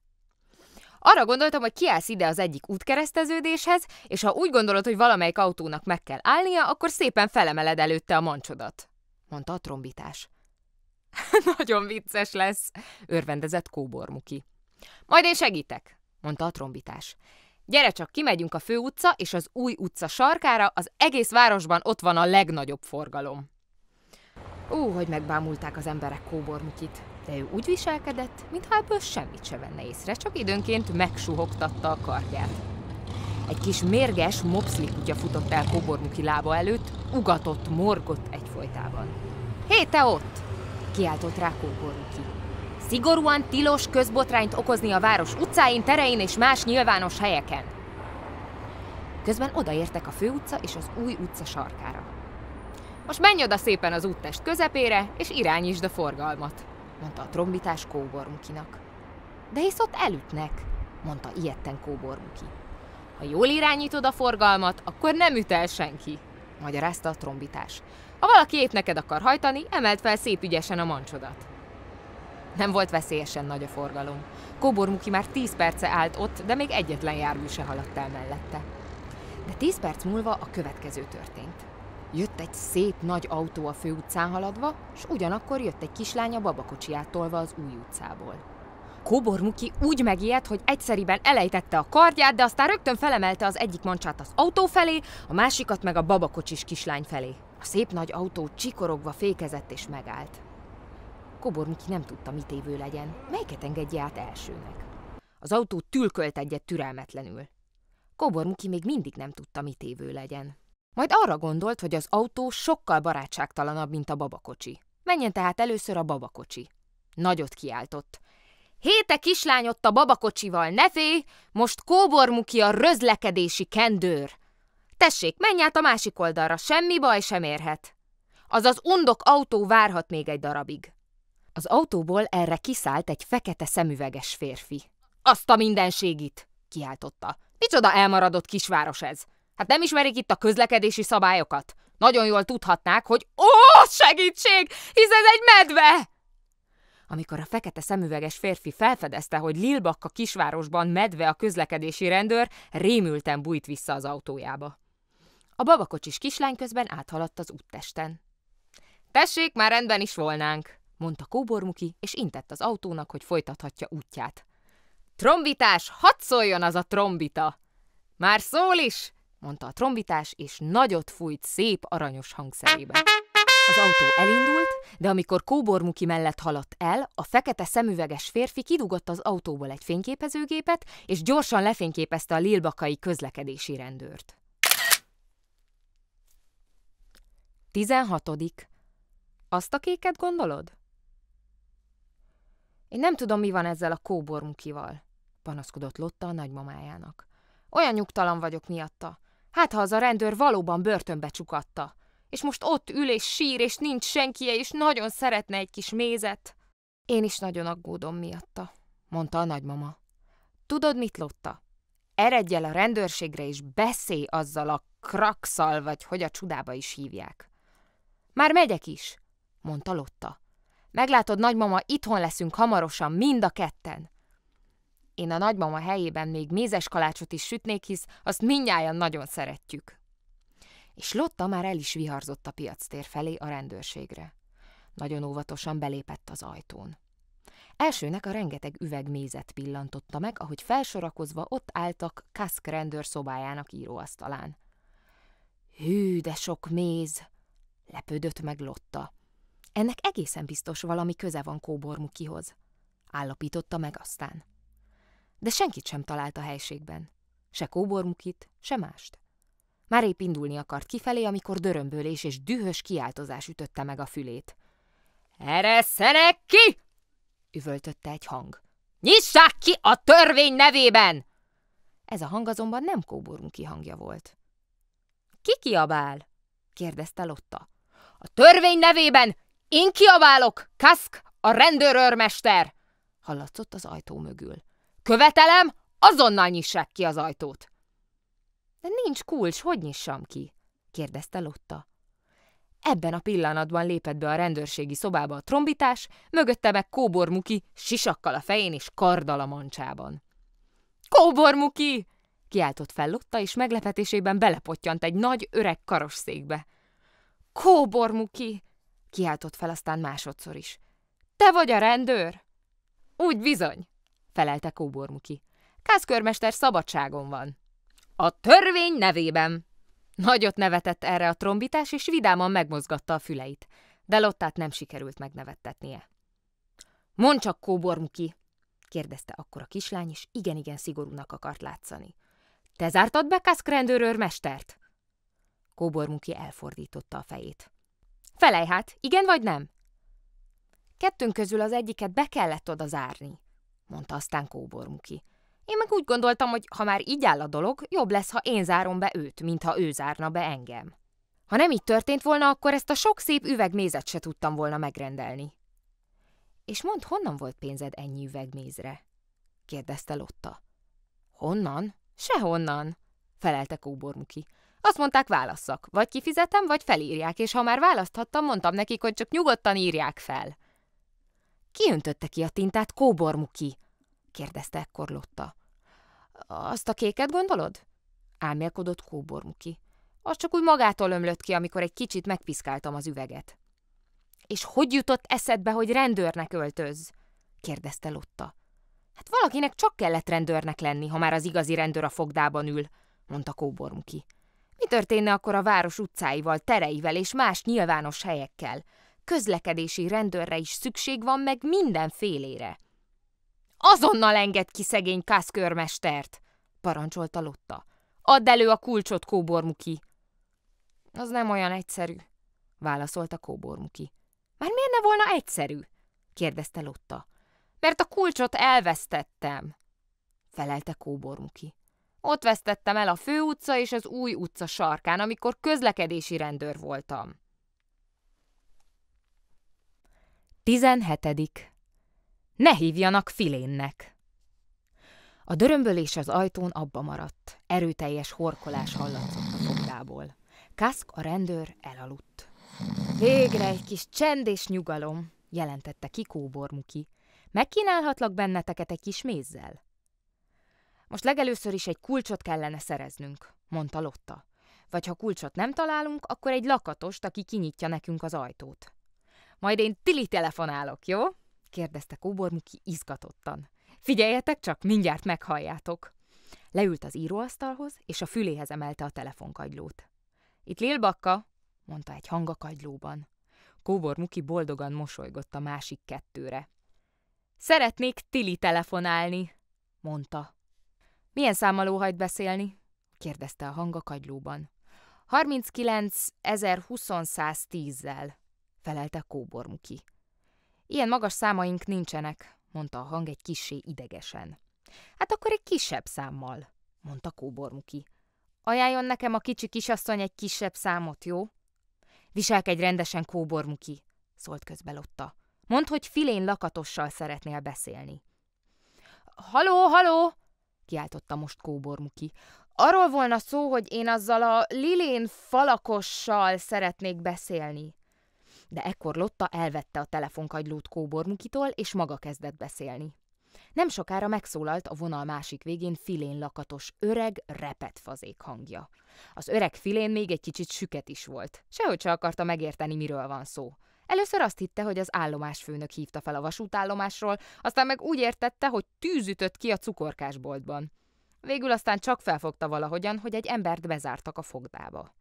Arra gondoltam, hogy kiállsz ide az egyik útkereszteződéshez, és ha úgy gondolod, hogy valamelyik autónak meg kell állnia, akkor szépen felemeled előtte a mancsodat, mondta a trombitás. [LAUGHS] Nagyon vicces lesz, örvendezett kóbormuki. Majd én segítek, mondta a trombitás. Gyere csak, kimegyünk a fő utca és az új utca sarkára, az egész városban ott van a legnagyobb forgalom. Ó, hogy megbámulták az emberek kóbormukit, de ő úgy viselkedett, mintha ebből semmit se venne észre, csak időnként megsuhogtatta a kardját. Egy kis mérges mopszli kutya futott el kóbormuki lába előtt, ugatott, morgott egyfolytában. Hé, te ott! kiáltott rá Kókoruki. Szigorúan tilos közbotrányt okozni a város utcáin, terein és más nyilvános helyeken. Közben odaértek a főutca és az új utca sarkára. Most menj oda szépen az úttest közepére, és irányítsd a forgalmat, mondta a trombitás Kóborunkinak. De hisz ott elütnek, mondta ilyetten Kóborunki. Ha jól irányítod a forgalmat, akkor nem üt el senki magyarázta a trombitás. Ha valaki épp neked akar hajtani, emeld fel szép ügyesen a mancsodat. Nem volt veszélyesen nagy a forgalom. Muki már tíz perce állt ott, de még egyetlen jármű se haladt el mellette. De tíz perc múlva a következő történt. Jött egy szép nagy autó a főutcán haladva, és ugyanakkor jött egy kislány a babakocsiát tolva az új utcából. Kobormuki úgy megijedt, hogy egyszeriben elejtette a kardját, de aztán rögtön felemelte az egyik mancsát az autó felé, a másikat meg a babakocsis kislány felé. A szép nagy autó csikorogva fékezett és megállt. Kobormuki nem tudta, mit évő legyen, melyiket engedje át elsőnek. Az autó tülkölt egyet türelmetlenül. Kobormuki még mindig nem tudta, mit évő legyen. Majd arra gondolt, hogy az autó sokkal barátságtalanabb, mint a babakocsi. Menjen tehát először a babakocsi. Nagyot kiáltott. Héte kislány ott a babakocsival félj, most kóbormuki a rözlekedési kendőr. Tessék, menj át a másik oldalra, semmi baj sem érhet. Az az undok autó várhat még egy darabig. Az autóból erre kiszállt egy fekete szemüveges férfi. Azt a mindenségit! kiáltotta. Micsoda elmaradott kisváros ez? Hát nem ismerik itt a közlekedési szabályokat? Nagyon jól tudhatnák, hogy ó, segítség, hisz ez egy medve! Amikor a fekete szemüveges férfi felfedezte, hogy Lilbakka kisvárosban medve a közlekedési rendőr, rémülten bújt vissza az autójába. A babakocsis kislány közben áthaladt az úttesten. Tessék, már rendben is volnánk, mondta Kóbormuki, és intett az autónak, hogy folytathatja útját. Trombitás, hadd szóljon az a trombita! Már szól is, mondta a trombitás, és nagyot fújt szép aranyos hangszerébe. Az autó elindult, de amikor Kóbormuki mellett haladt el, a fekete szemüveges férfi kidugott az autóból egy fényképezőgépet, és gyorsan lefényképezte a lilbakai közlekedési rendőrt. 16. Azt a kéket gondolod? Én nem tudom, mi van ezzel a kóbormukival, panaszkodott Lotta a nagymamájának. Olyan nyugtalan vagyok miatta. Hát, ha az a rendőr valóban börtönbe csukatta és most ott ül és sír, és nincs senkije és nagyon szeretne egy kis mézet. Én is nagyon aggódom miatta, mondta a nagymama. Tudod, mit lotta? Eredj el a rendőrségre, és beszélj azzal a krakszal, vagy hogy a csudába is hívják. Már megyek is, mondta Lotta. Meglátod, nagymama, itthon leszünk hamarosan, mind a ketten. Én a nagymama helyében még mézes kalácsot is sütnék, hisz azt mindnyájan nagyon szeretjük és Lotta már el is viharzott a tér felé a rendőrségre. Nagyon óvatosan belépett az ajtón. Elsőnek a rengeteg üveg mézet pillantotta meg, ahogy felsorakozva ott álltak Kask rendőr szobájának íróasztalán. Hű, de sok méz! lepődött meg Lotta. Ennek egészen biztos valami köze van kóbormukihoz, állapította meg aztán. De senkit sem talált a helységben, se kóbormukit, se mást. Már épp indulni akart kifelé, amikor dörömbölés és dühös kiáltozás ütötte meg a fülét. – Ereszenek ki! – üvöltötte egy hang. – Nyissák ki a törvény nevében! Ez a hang azonban nem kóborunki hangja volt. – Ki kiabál? – kérdezte Lotta. – A törvény nevében! Én kiabálok! Kask, a rendőrőrmester! – hallatszott az ajtó mögül. – Követelem, azonnal nyissák ki az ajtót! De nincs kulcs, hogy nyissam ki? kérdezte Lotta. Ebben a pillanatban lépett be a rendőrségi szobába a trombitás, mögötte meg Kóbormuki sisakkal a fején és karddal a mancsában. Kóbormuki! kiáltott fel Lotta, és meglepetésében belepottyant egy nagy öreg karosszékbe. Kóbormuki! kiáltott fel aztán másodszor is. Te vagy a rendőr? Úgy bizony, felelte Kóbormuki. Kászkörmester szabadságon van. A törvény nevében! Nagyot nevetett erre a trombitás, és vidáman megmozgatta a füleit, de Lottát nem sikerült megnevettetnie. Mondd csak, kóbormuki! kérdezte akkor a kislány, és igen-igen szigorúnak akart látszani. Te zártad be kaszkrendőrőr mestert? Kóbormuki elfordította a fejét. Felej hát, igen vagy nem? Kettőnk közül az egyiket be kellett oda zárni, mondta aztán Kóbormuki. Én meg úgy gondoltam, hogy ha már így áll a dolog, jobb lesz, ha én zárom be őt, mint ha ő zárna be engem. Ha nem így történt volna, akkor ezt a sok szép üvegmézet se tudtam volna megrendelni. És mond, honnan volt pénzed ennyi üvegmézre? kérdezte Lotta. Honnan? Sehonnan, felelte Kóbormuki. Azt mondták, válasszak. Vagy kifizetem, vagy felírják, és ha már választhattam, mondtam nekik, hogy csak nyugodtan írják fel. Ki ki a tintát, Kóbormuki? kérdezte ekkor Lotta. Azt a kéket gondolod? Álmélkodott kóbormuki. Az csak úgy magától ömlött ki, amikor egy kicsit megpiszkáltam az üveget. És hogy jutott eszedbe, hogy rendőrnek öltöz? kérdezte Lotta. Hát valakinek csak kellett rendőrnek lenni, ha már az igazi rendőr a fogdában ül, mondta kóbormuki. Mi történne akkor a város utcáival, tereivel és más nyilvános helyekkel? Közlekedési rendőrre is szükség van, meg mindenfélére. Azonnal enged ki szegény kászkörmestert, parancsolta Lotta. Add elő a kulcsot, kóbormuki. Az nem olyan egyszerű, válaszolta kóbormuki. Már miért ne volna egyszerű? kérdezte Lotta. Mert a kulcsot elvesztettem, felelte kóbormuki. Ott vesztettem el a főutca és az új utca sarkán, amikor közlekedési rendőr voltam. 17. Ne hívjanak filénnek! A dörömbölés az ajtón abba maradt. Erőteljes horkolás hallatszott a fogdából. Kaszk a rendőr elaludt. Végre egy kis csend és nyugalom, jelentette ki kóbormuki. Megkínálhatlak benneteket egy kis mézzel? Most legelőször is egy kulcsot kellene szereznünk, mondta Lotta. Vagy ha kulcsot nem találunk, akkor egy lakatost, aki kinyitja nekünk az ajtót. Majd én Tili telefonálok, jó? kérdezte Kóbormuki izgatottan. Figyeljetek csak, mindjárt meghalljátok. Leült az íróasztalhoz, és a füléhez emelte a telefonkagylót. Itt Lilbakka, mondta egy hang a kagylóban. Kóbormuki boldogan mosolygott a másik kettőre. Szeretnék Tili telefonálni, mondta. Milyen számmal óhajt beszélni? kérdezte a hang a kagylóban. 39 zel felelte Kóbormuki. Ilyen magas számaink nincsenek, mondta a hang egy kisé idegesen. Hát akkor egy kisebb számmal, mondta kóbormuki. Ajánljon nekem a kicsi kisasszony egy kisebb számot, jó? Viselkedj rendesen, kóbormuki, szólt közbe Lotta. Mondd, hogy filén lakatossal szeretnél beszélni. Haló, haló! kiáltotta most kóbormuki. Arról volna szó, hogy én azzal a lilén falakossal szeretnék beszélni de ekkor Lotta elvette a telefonkagylót kóbormukitól, és maga kezdett beszélni. Nem sokára megszólalt a vonal másik végén filén lakatos, öreg, repet fazék hangja. Az öreg filén még egy kicsit süket is volt. Sehogy se akarta megérteni, miről van szó. Először azt hitte, hogy az állomásfőnök hívta fel a vasútállomásról, aztán meg úgy értette, hogy tűzütött ki a cukorkásboltban. Végül aztán csak felfogta valahogyan, hogy egy embert bezártak a fogdába.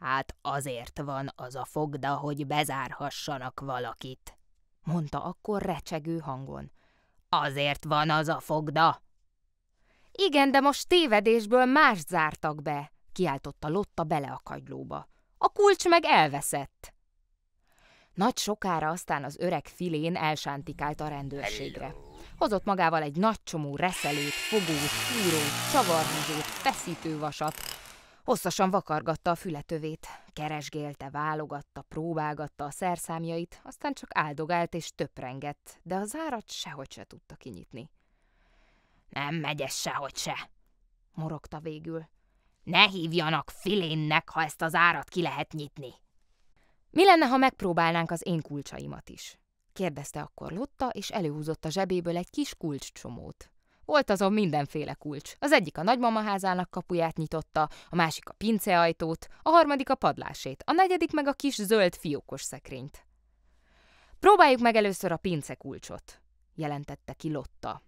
Hát azért van az a fogda, hogy bezárhassanak valakit, mondta akkor recsegő hangon. Azért van az a fogda. Igen, de most tévedésből más zártak be, kiáltotta Lotta bele a kagylóba. A kulcs meg elveszett. Nagy sokára aztán az öreg filén elsántikált a rendőrségre. Hozott magával egy nagy csomó reszelőt, fogót, fúrót, csavarhúzót, feszítővasat, Hosszasan vakargatta a fületövét, keresgélte, válogatta, próbálgatta a szerszámjait, aztán csak áldogált és töprengett, de a zárat sehogy se tudta kinyitni. Nem megy ez sehogy se, morogta végül. Ne hívjanak filénnek, ha ezt az árat ki lehet nyitni. Mi lenne, ha megpróbálnánk az én kulcsaimat is? Kérdezte akkor Lotta, és előhúzott a zsebéből egy kis kulcscsomót. Volt azon mindenféle kulcs. Az egyik a nagymama házának kapuját nyitotta, a másik a pinceajtót, a harmadik a padlásét, a negyedik meg a kis zöld fiókos szekrényt. Próbáljuk meg először a pince kulcsot. jelentette ki Lotta.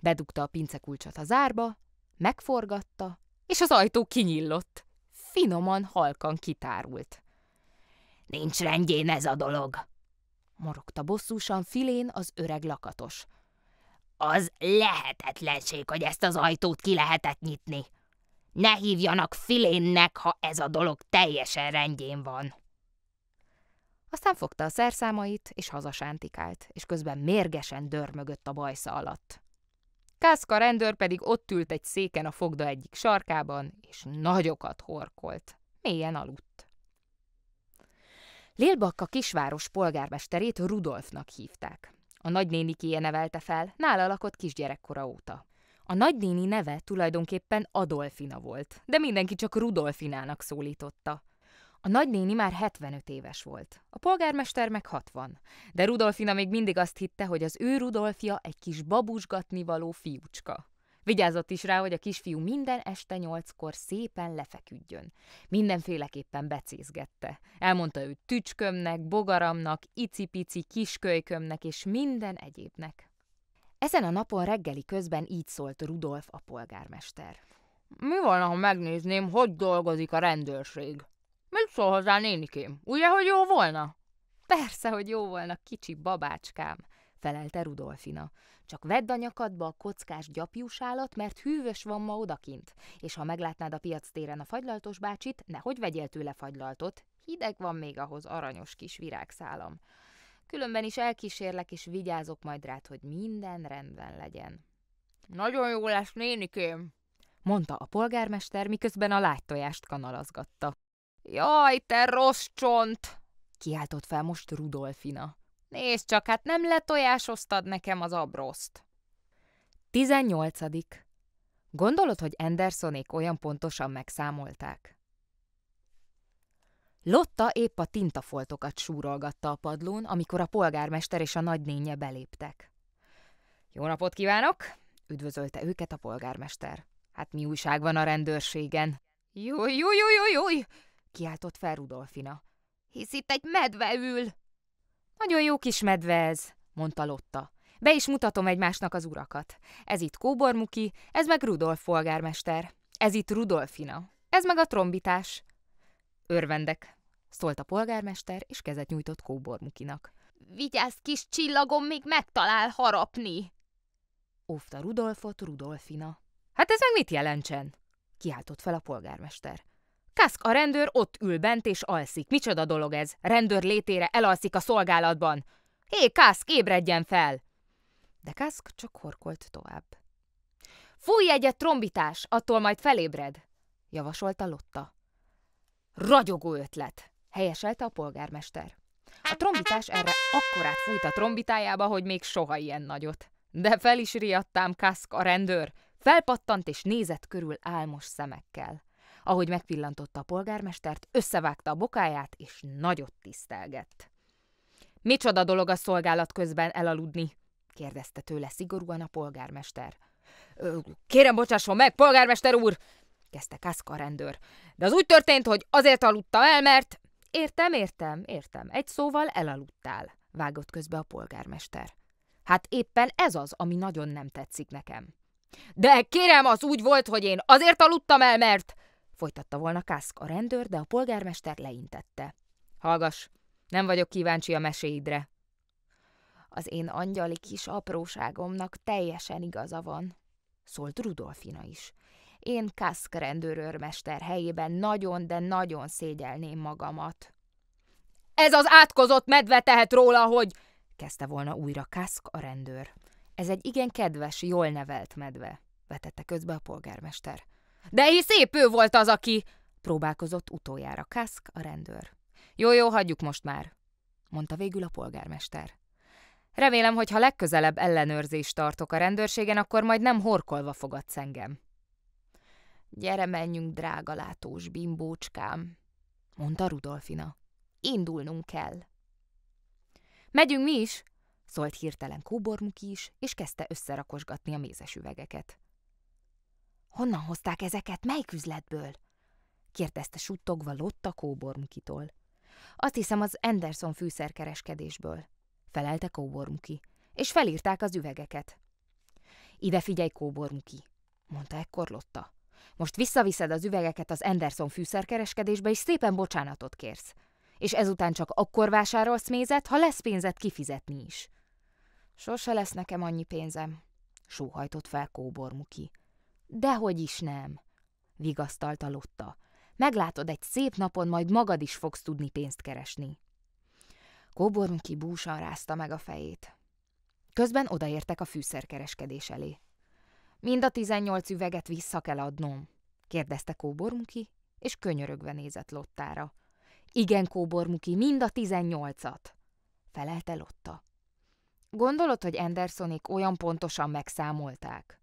Bedugta a pince kulcsot a zárba, megforgatta, és az ajtó kinyillott. Finoman, halkan kitárult. Nincs rendjén ez a dolog, morogta bosszúsan filén az öreg lakatos. Az lehetetlenség, hogy ezt az ajtót ki lehetett nyitni. Ne hívjanak filénnek, ha ez a dolog teljesen rendjén van. Aztán fogta a szerszámait, és hazasántikált, és közben mérgesen dörmögött a bajsza alatt. Kászka rendőr pedig ott ült egy széken a fogda egyik sarkában, és nagyokat horkolt. Mélyen aludt. Lélbakka kisváros polgármesterét Rudolfnak hívták. A nagynénikéje nevelte fel, nála lakott kisgyerekkora óta. A nagynéni neve tulajdonképpen Adolfina volt, de mindenki csak Rudolfinának szólította. A nagynéni már 75 éves volt, a polgármester meg 60, de Rudolfina még mindig azt hitte, hogy az ő Rudolfia egy kis babusgatnivaló fiúcska. Vigyázott is rá, hogy a kisfiú minden este nyolckor szépen lefeküdjön. Mindenféleképpen becézgette. Elmondta őt tücskömnek, bogaramnak, icipici kiskölykömnek és minden egyébnek. Ezen a napon reggeli közben így szólt Rudolf a polgármester. Mi van, ha megnézném, hogy dolgozik a rendőrség? Mit szól hozzá nénikém? Ugye, hogy jó volna? Persze, hogy jó volna, kicsi babácskám, felelte Rudolfina. Csak vedd a nyakadba a kockás gyapjúsálat, mert hűvös van ma odakint, és ha meglátnád a piac téren a fagylaltos bácsit, nehogy vegyél tőle fagylaltot, hideg van még ahhoz aranyos kis virágszálam. Különben is elkísérlek, és vigyázok majd rád, hogy minden rendben legyen. Nagyon jó lesz, nénikém, mondta a polgármester, miközben a lágytojást kanalazgatta. Jaj, te rossz csont! kiáltott fel most Rudolfina. Nézd csak, hát nem letojásoztad nekem az abroszt. 18. Gondolod, hogy Andersonék olyan pontosan megszámolták? Lotta épp a tintafoltokat súrolgatta a padlón, amikor a polgármester és a nagynénye beléptek. Jó napot kívánok! üdvözölte őket a polgármester. Hát mi újság van a rendőrségen? Jó, jó, jó, jó, jó! kiáltott fel Rudolfina. Hisz itt egy medve ül! Nagyon jó kis medve ez, mondta Lotta. Be is mutatom egymásnak az urakat. Ez itt Kóbormuki, ez meg Rudolf polgármester. Ez itt Rudolfina. Ez meg a trombitás. Örvendek, szólt a polgármester, és kezet nyújtott Kóbormukinak. Vigyázz, kis csillagom, még megtalál harapni! Óvta Rudolfot Rudolfina. Hát ez meg mit jelentsen? Kiáltott fel a polgármester. Kask a rendőr ott ül bent és alszik. Micsoda dolog ez? Rendőr létére elalszik a szolgálatban. Hé, Kask, ébredjen fel! De Kask csak horkolt tovább. Fújj egyet, trombitás, attól majd felébred, javasolta Lotta. Ragyogó ötlet, helyeselte a polgármester. A trombitás erre akkorát fújt a trombitájába, hogy még soha ilyen nagyot. De fel is riadtám Kask a rendőr, felpattant és nézett körül álmos szemekkel. Ahogy megpillantotta a polgármestert, összevágta a bokáját, és nagyot tisztelgett. Micsoda dolog a szolgálat közben elaludni? kérdezte tőle szigorúan a polgármester. Kérem, bocsásson meg, polgármester úr! kezdte Kaszka rendőr. De az úgy történt, hogy azért aludta el, mert... Értem, értem, értem. Egy szóval elaludtál, vágott közbe a polgármester. Hát éppen ez az, ami nagyon nem tetszik nekem. De kérem, az úgy volt, hogy én azért aludtam el, mert... Folytatta volna Kask a rendőr, de a polgármester leintette. Hallgass, nem vagyok kíváncsi a meséidre. Az én angyali kis apróságomnak teljesen igaza van, szólt Rudolfina is. Én Kask rendőrőrmester helyében nagyon, de nagyon szégyelném magamat. Ez az átkozott medve tehet róla, hogy... kezdte volna újra Kask a rendőr. Ez egy igen kedves, jól nevelt medve, vetette közbe a polgármester. De hisz szép ő volt az, aki... Próbálkozott utoljára Kask, a rendőr. Jó-jó, hagyjuk most már, mondta végül a polgármester. Remélem, hogy ha legközelebb ellenőrzést tartok a rendőrségen, akkor majd nem horkolva fogadsz engem. Gyere, menjünk, drága látós bimbócskám, mondta Rudolfina. Indulnunk kell. Megyünk mi is, szólt hirtelen kóbormuki is, és kezdte összerakosgatni a mézes üvegeket. Honnan hozták ezeket? Melyik üzletből? kérdezte suttogva Lotta Kóbormukitól. Azt hiszem az Anderson fűszerkereskedésből, felelte Kóbormuki, és felírták az üvegeket. Ide figyelj, Kóbormuki, mondta ekkor Lotta. Most visszaviszed az üvegeket az Anderson fűszerkereskedésbe, és szépen bocsánatot kérsz. És ezután csak akkor vásárolsz mézet, ha lesz pénzed kifizetni is. Sose lesz nekem annyi pénzem, sóhajtott fel Kóbormuki. Dehogy is nem, vigasztalta Lotta. Meglátod egy szép napon, majd magad is fogsz tudni pénzt keresni. Kóbornki búsan rázta meg a fejét. Közben odaértek a fűszerkereskedés elé. Mind a tizennyolc üveget vissza kell adnom, kérdezte Kóborunki, és könyörögve nézett Lottára. Igen, Kóbormuki, mind a tizennyolcat, felelte Lotta. Gondolod, hogy Andersonék olyan pontosan megszámolták?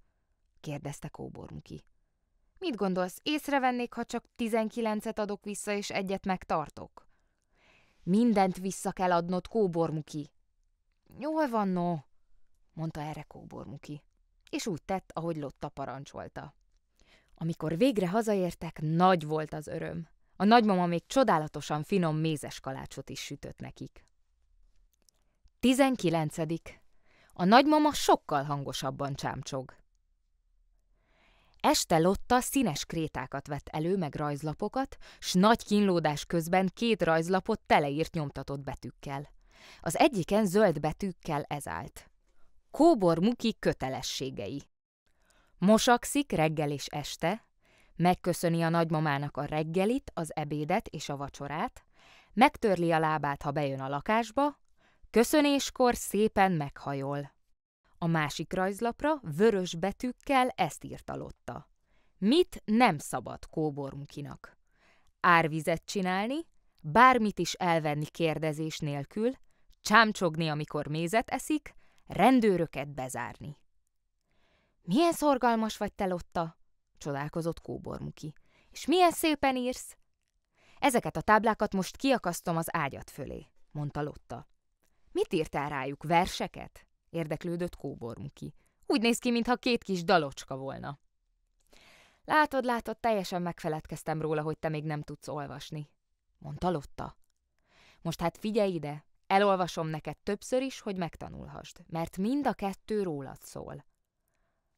kérdezte Kóbormuki. Mit gondolsz, észrevennék, ha csak tizenkilencet adok vissza, és egyet megtartok? Mindent vissza kell adnod, kóbormuki. Jól van, no, mondta erre kóbormuki, és úgy tett, ahogy Lotta parancsolta. Amikor végre hazaértek, nagy volt az öröm. A nagymama még csodálatosan finom mézes kalácsot is sütött nekik. Tizenkilencedik. A nagymama sokkal hangosabban csámcsog. Este Lotta színes krétákat vett elő, meg rajzlapokat, s nagy kínlódás közben két rajzlapot teleírt nyomtatott betűkkel. Az egyiken zöld betűkkel ez állt. Kóbor Muki kötelességei. Mosakszik reggel és este, megköszöni a nagymamának a reggelit, az ebédet és a vacsorát, megtörli a lábát, ha bejön a lakásba, köszönéskor szépen meghajol. A másik rajzlapra vörös betűkkel ezt írta Lotta. Mit nem szabad kóborunkinak? Árvizet csinálni, bármit is elvenni kérdezés nélkül, csámcsogni, amikor mézet eszik, rendőröket bezárni. Milyen szorgalmas vagy te, Lotta? csodálkozott Kóbormuki. És milyen szépen írsz? Ezeket a táblákat most kiakasztom az ágyat fölé, mondta Lotta. Mit írtál rájuk, verseket? érdeklődött kóbormuki. Úgy néz ki, mintha két kis dalocska volna. Látod, látod, teljesen megfeledkeztem róla, hogy te még nem tudsz olvasni, mondta Lotta. Most hát figyelj ide, elolvasom neked többször is, hogy megtanulhasd, mert mind a kettő rólad szól.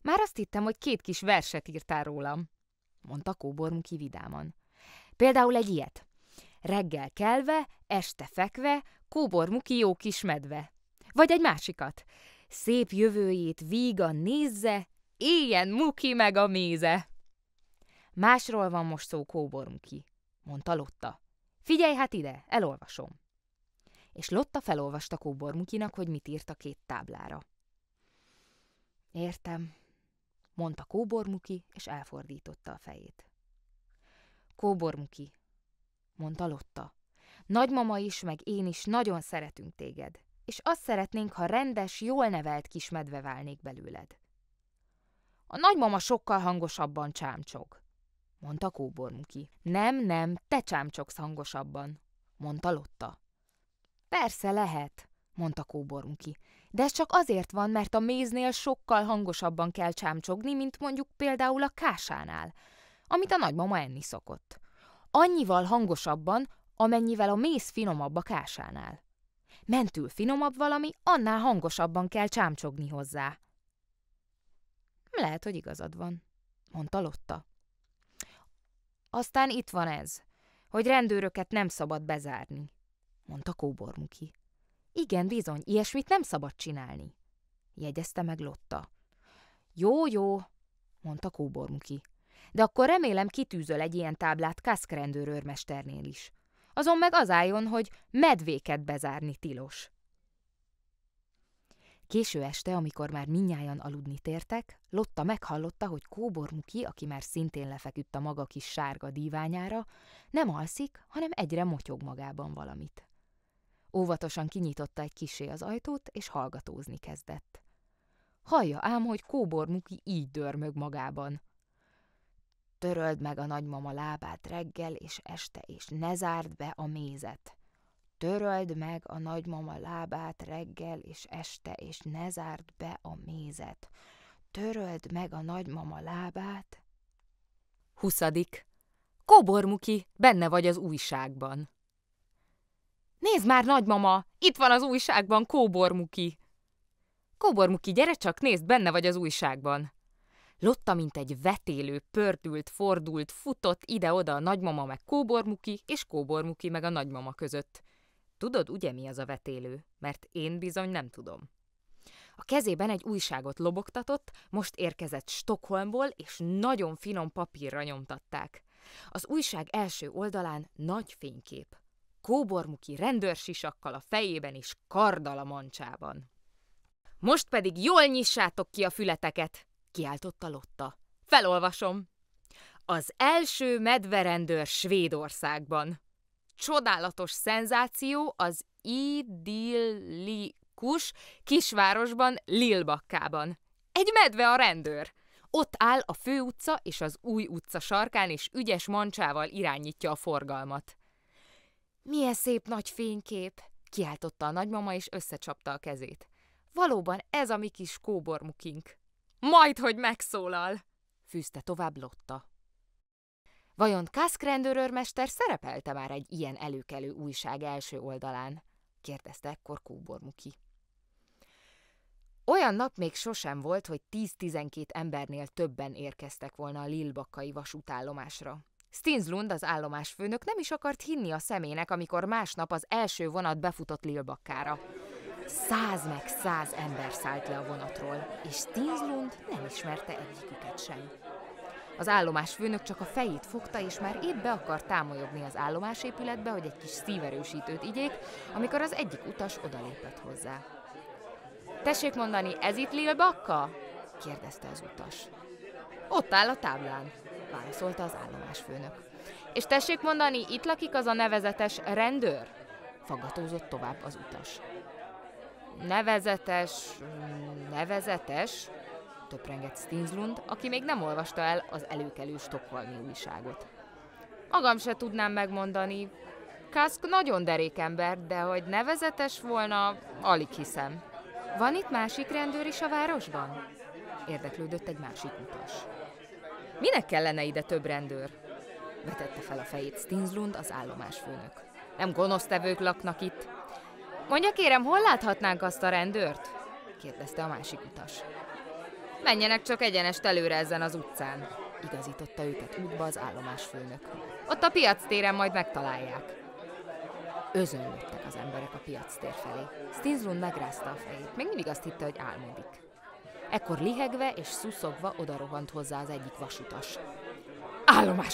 Már azt hittem, hogy két kis verset írtál rólam, mondta kóbormuki vidáman. Például egy ilyet. Reggel kelve, este fekve, kóbormuki jó kis medve vagy egy másikat. Szép jövőjét víga nézze, éljen Muki meg a méze. Másról van most szó, kóbor Muki, mondta Lotta. Figyelj hát ide, elolvasom. És Lotta felolvasta kóbor Mukinak, hogy mit írt a két táblára. Értem, mondta Kóbormuki, és elfordította a fejét. Kóbormuki, mondta Lotta, nagymama is, meg én is nagyon szeretünk téged és azt szeretnénk, ha rendes, jól nevelt kismedve válnék belőled. A nagymama sokkal hangosabban csámcsog, mondta kóbormuki. Nem, nem, te csámcsogsz hangosabban, mondta Lotta. Persze lehet, mondta kóbormuki, de ez csak azért van, mert a méznél sokkal hangosabban kell csámcsogni, mint mondjuk például a kásánál, amit a nagymama enni szokott. Annyival hangosabban, amennyivel a méz finomabb a kásánál mentül finomabb valami, annál hangosabban kell csámcsogni hozzá. Lehet, hogy igazad van, mondta Lotta. Aztán itt van ez, hogy rendőröket nem szabad bezárni, mondta Kóbormuki. Igen, bizony, ilyesmit nem szabad csinálni, jegyezte meg Lotta. Jó, jó, mondta Kóbormuki. De akkor remélem kitűzöl egy ilyen táblát Kaszk rendőrőrmesternél is azon meg az álljon, hogy medvéket bezárni tilos. Késő este, amikor már minnyáján aludni tértek, Lotta meghallotta, hogy Kóbor Muki, aki már szintén lefeküdt a maga kis sárga díványára, nem alszik, hanem egyre motyog magában valamit. Óvatosan kinyitotta egy kisé az ajtót, és hallgatózni kezdett. Hallja ám, hogy Kóbor Muki így dörmög magában – Töröld meg a nagymama lábát reggel és este, és ne zárd be a mézet. Töröld meg a nagymama lábát reggel és este, és ne zárd be a mézet. Töröld meg a nagymama lábát. Huszadik. Kobormuki, benne vagy az újságban. Nézd már, nagymama, itt van az újságban Kóbormuki. Kóbormuki, gyere csak, nézd, benne vagy az újságban. Lotta, mint egy vetélő, pördült, fordult, futott ide-oda a nagymama meg kóbormuki, és kóbormuki meg a nagymama között. Tudod ugye mi az a vetélő? Mert én bizony nem tudom. A kezében egy újságot lobogtatott, most érkezett Stockholmból, és nagyon finom papírra nyomtatták. Az újság első oldalán nagy fénykép. Kóbormuki rendőrsisakkal a fejében és kardal a mancsában. Most pedig jól nyissátok ki a fületeket! kiáltotta Lotta. Felolvasom! Az első medverendőr Svédországban. Csodálatos szenzáció az idillikus kisvárosban Lilbakkában. Egy medve a rendőr. Ott áll a fő utca és az új utca sarkán, és ügyes mancsával irányítja a forgalmat. Milyen szép nagy fénykép! kiáltotta a nagymama, és összecsapta a kezét. Valóban ez a mi kis kóbormukink. Majd, hogy megszólal! fűzte tovább Lotta. Vajon rendőrőrmester szerepelte már egy ilyen előkelő újság első oldalán? kérdezte ekkor Kóbormuki. Olyan nap még sosem volt, hogy 10-12 embernél többen érkeztek volna a Lilbakai vasútállomásra. Stinslund, az állomásfőnök nem is akart hinni a szemének, amikor másnap az első vonat befutott Lilbakkára. Száz meg száz ember szállt le a vonatról, és Tinslund nem ismerte egyiküket sem. Az állomás főnök csak a fejét fogta, és már épp be akar támolyogni az állomásépületbe, hogy egy kis szíverősítőt igyék, amikor az egyik utas odalépett hozzá. Tessék mondani, ez itt Lil Bakka? kérdezte az utas. Ott áll a táblán, válaszolta az állomásfőnök. És tessék mondani, itt lakik az a nevezetes rendőr? Fagatózott tovább az utas. Nevezetes, nevezetes, töprengett Stinslund, aki még nem olvasta el az előkelő stokholmi újságot. Magam se tudnám megmondani. Kask nagyon derék ember, de hogy nevezetes volna, alig hiszem. Van itt másik rendőr is a városban? Érdeklődött egy másik utas. Minek kellene ide több rendőr? Vetette fel a fejét Stinslund, az állomás főnök. Nem gonosztevők laknak itt, Mondja kérem, hol láthatnánk azt a rendőrt? kérdezte a másik utas. Menjenek csak egyenest előre ezen az utcán, igazította őket útba az főnök. Ott a piac téren majd megtalálják. Özönlöttek az emberek a piac tér felé. Stinslund megrázta a fejét, még mindig azt hitte, hogy álmodik. Ekkor lihegve és szuszogva odarohant hozzá az egyik vasutas.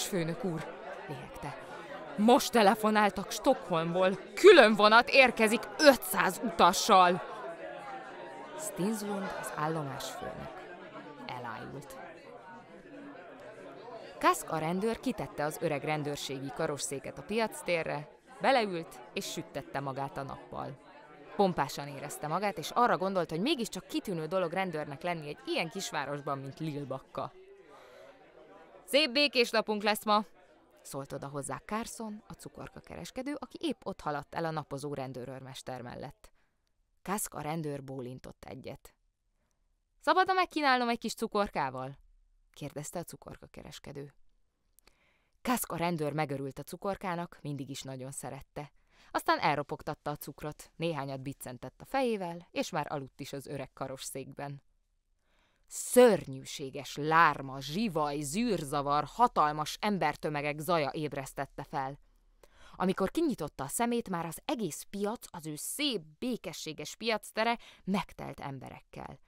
főnök úr! lihegte. Most telefonáltak Stockholmból. Külön vonat érkezik 500 utassal. Stinslund az állomás főnök. Elájult. Kask a rendőr kitette az öreg rendőrségi karosszéket a piac térre, beleült és süttette magát a nappal. Pompásan érezte magát, és arra gondolt, hogy mégiscsak kitűnő dolog rendőrnek lenni egy ilyen kisvárosban, mint Lilbakka. Szép békés napunk lesz ma, Szólt oda hozzá Carson, a cukorka kereskedő, aki épp ott haladt el a napozó rendőrőrmester mellett. Kaszk a rendőr bólintott egyet. Szabad-e megkínálnom egy kis cukorkával? kérdezte a cukorka kereskedő. Kaszk a rendőr megörült a cukorkának, mindig is nagyon szerette. Aztán elropogtatta a cukrot, néhányat biccentett a fejével, és már aludt is az öreg karos székben. Szörnyűséges lárma, zsivaj, zűrzavar, hatalmas embertömegek zaja ébresztette fel. Amikor kinyitotta a szemét, már az egész piac, az ő szép, békességes piactere megtelt emberekkel.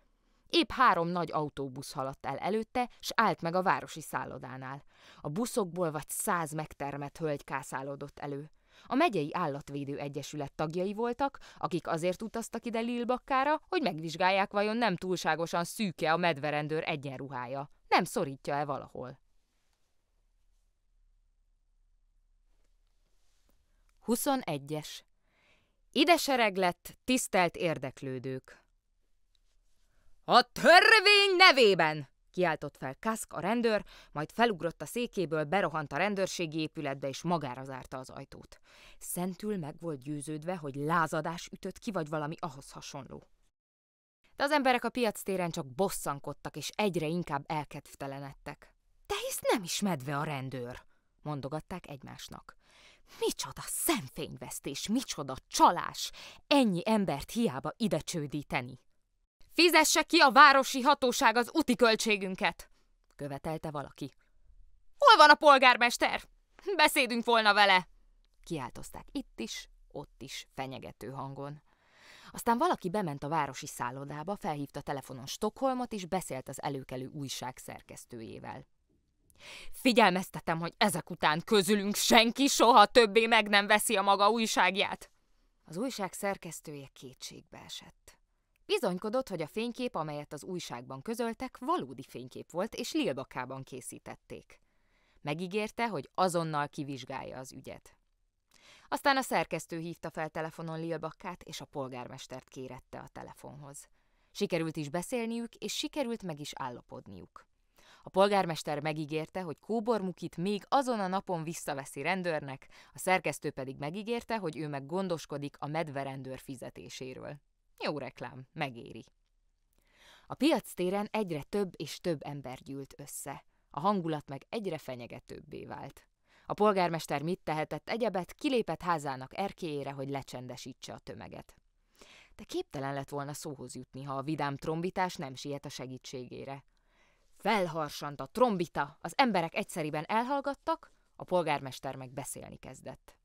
Épp három nagy autóbusz haladt el előtte, s állt meg a városi szállodánál. A buszokból vagy száz megtermett hölgy kászálódott elő. A megyei állatvédő egyesület tagjai voltak, akik azért utaztak ide Lilbakkára, hogy megvizsgálják vajon nem túlságosan szűke a medverendőr egyenruhája. Nem szorítja-e valahol? 21 Ide sereg lett, tisztelt érdeklődők! A törvény nevében! Kiáltott fel Kask, a rendőr, majd felugrott a székéből, berohant a rendőrségi épületbe és magára zárta az ajtót. Szentül meg volt győződve, hogy lázadás ütött ki, vagy valami ahhoz hasonló. De az emberek a piac téren csak bosszankodtak, és egyre inkább elkedvtelenedtek. De hisz nem is medve a rendőr, mondogatták egymásnak. Micsoda szemfényvesztés, micsoda csalás! Ennyi embert hiába ide csődíteni! Fizesse ki a városi hatóság az úti költségünket, követelte valaki. Hol van a polgármester? Beszédünk volna vele! Kiáltozták itt is, ott is, fenyegető hangon. Aztán valaki bement a városi szállodába, felhívta telefonon Stockholmot, és beszélt az előkelő újság szerkesztőjével. Figyelmeztetem, hogy ezek után közülünk senki soha többé meg nem veszi a maga újságját. Az újság szerkesztője kétségbe esett. Bizonykodott, hogy a fénykép, amelyet az újságban közöltek, valódi fénykép volt, és Lilbakában készítették. Megígérte, hogy azonnal kivizsgálja az ügyet. Aztán a szerkesztő hívta fel telefonon Lilbakkát, és a polgármestert kérette a telefonhoz. Sikerült is beszélniük, és sikerült meg is állapodniuk. A polgármester megígérte, hogy kóbor mukit még azon a napon visszaveszi rendőrnek, a szerkesztő pedig megígérte, hogy ő meg gondoskodik a medverendőr fizetéséről. Jó reklám, megéri. A piac téren egyre több és több ember gyűlt össze. A hangulat meg egyre fenyegetőbbé vált. A polgármester mit tehetett egyebet, kilépett házának erkéjére, hogy lecsendesítse a tömeget. De képtelen lett volna szóhoz jutni, ha a vidám trombitás nem siet a segítségére. Felharsant a trombita, az emberek egyszeriben elhallgattak, a polgármester meg beszélni kezdett.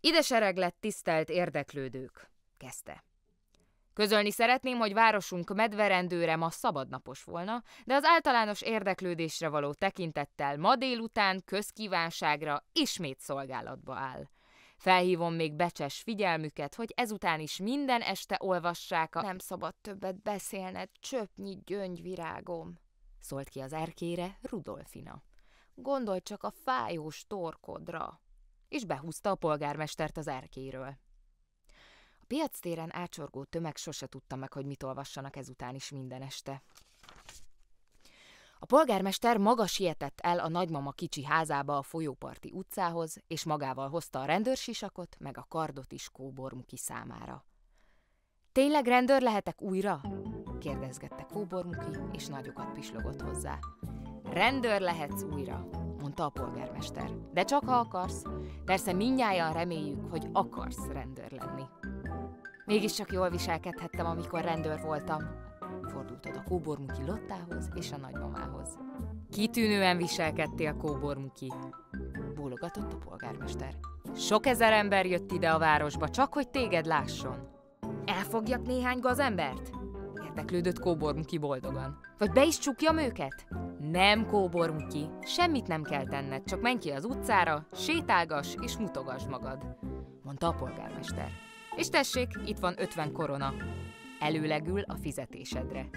Ide sereg lett tisztelt érdeklődők! kezdte. Közölni szeretném, hogy városunk medverendőre ma szabadnapos volna, de az általános érdeklődésre való tekintettel ma délután közkívánságra ismét szolgálatba áll. Felhívom még becses figyelmüket, hogy ezután is minden este olvassák a Nem szabad többet beszélned, csöpnyi gyöngyvirágom, szólt ki az erkére Rudolfina. Gondolj csak a fájós torkodra, és behúzta a polgármestert az erkéről téren ácsorgó tömeg sose tudta meg, hogy mit olvassanak ezután is minden este. A polgármester maga sietett el a nagymama kicsi házába a folyóparti utcához, és magával hozta a rendőrsisakot, meg a kardot is Kóbormuki számára. Tényleg rendőr lehetek újra? kérdezgette Kóbormuki, és nagyokat pislogott hozzá. Rendőr lehetsz újra, mondta a polgármester. De csak ha akarsz. Persze mindnyájan reméljük, hogy akarsz rendőr lenni. Mégiscsak jól viselkedhettem, amikor rendőr voltam. Fordult a Kóbormuki Lottához és a nagymamához. Kitűnően viselkedtél, Kóbormuki, bólogatott a polgármester. Sok ezer ember jött ide a városba, csak hogy téged lásson. Elfogjak néhány gazembert? Érdeklődött Kóbormuki boldogan. Vagy be is csukjam őket? Nem, Kóbormuki, semmit nem kell tenned, csak menj ki az utcára, sétálgass és mutogass magad, mondta a polgármester. És tessék, itt van 50 korona. Előlegül a fizetésedre.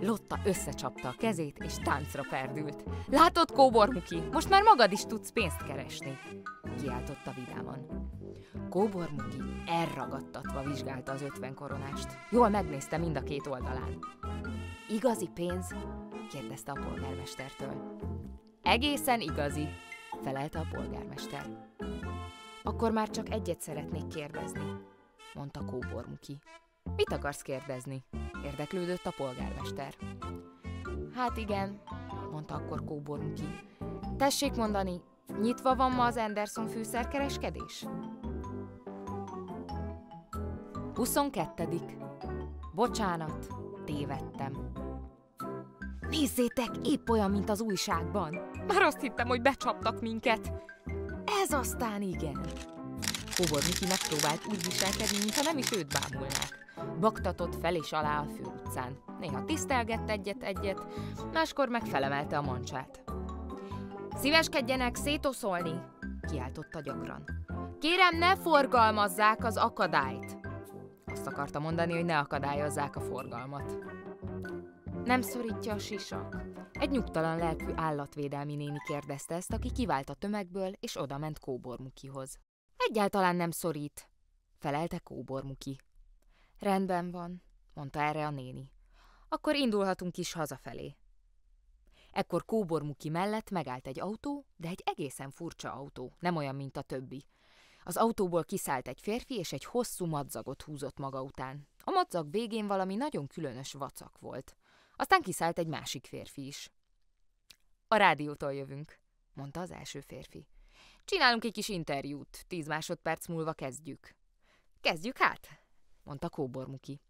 Lotta összecsapta a kezét, és táncra perdült. Látod, Muki, most már magad is tudsz pénzt keresni, kiáltotta vidáman. Muki elragadtatva vizsgálta az ötven koronást. Jól megnézte mind a két oldalán. Igazi pénz? kérdezte a polgármestertől. Egészen igazi, felelte a polgármester. Akkor már csak egyet szeretnék kérdezni, mondta Kóbormuki. Mit akarsz kérdezni? érdeklődött a polgármester. Hát igen, mondta akkor Kóbormuki. Tessék mondani, nyitva van ma az Anderson fűszerkereskedés? 22. Bocsánat, tévedtem. Nézzétek, épp olyan, mint az újságban. Már azt hittem, hogy becsaptak minket. Ez aztán igen! Kóbor Miki megpróbált úgy viselkedni, mintha nem is őt bámulnák. Baktatott fel és alá a fő utcán. Néha tisztelgett egyet-egyet, máskor meg felemelte a mancsát. Szíveskedjenek szétoszolni! kiáltotta gyakran. Kérem, ne forgalmazzák az akadályt! Azt akarta mondani, hogy ne akadályozzák a forgalmat. Nem szorítja a sisak? Egy nyugtalan lelkű állatvédelmi néni kérdezte ezt, aki kivált a tömegből, és odament Kóbormukihoz. Egyáltalán nem szorít, felelte Kóbormuki. Rendben van, mondta erre a néni. Akkor indulhatunk is hazafelé. Ekkor Kóbormuki mellett megállt egy autó, de egy egészen furcsa autó, nem olyan, mint a többi. Az autóból kiszállt egy férfi, és egy hosszú madzagot húzott maga után. A madzag végén valami nagyon különös vacak volt. Aztán kiszállt egy másik férfi is. A rádiótól jövünk, mondta az első férfi. Csinálunk egy kis interjút, tíz másodperc múlva kezdjük. Kezdjük hát, mondta Kóbormuki.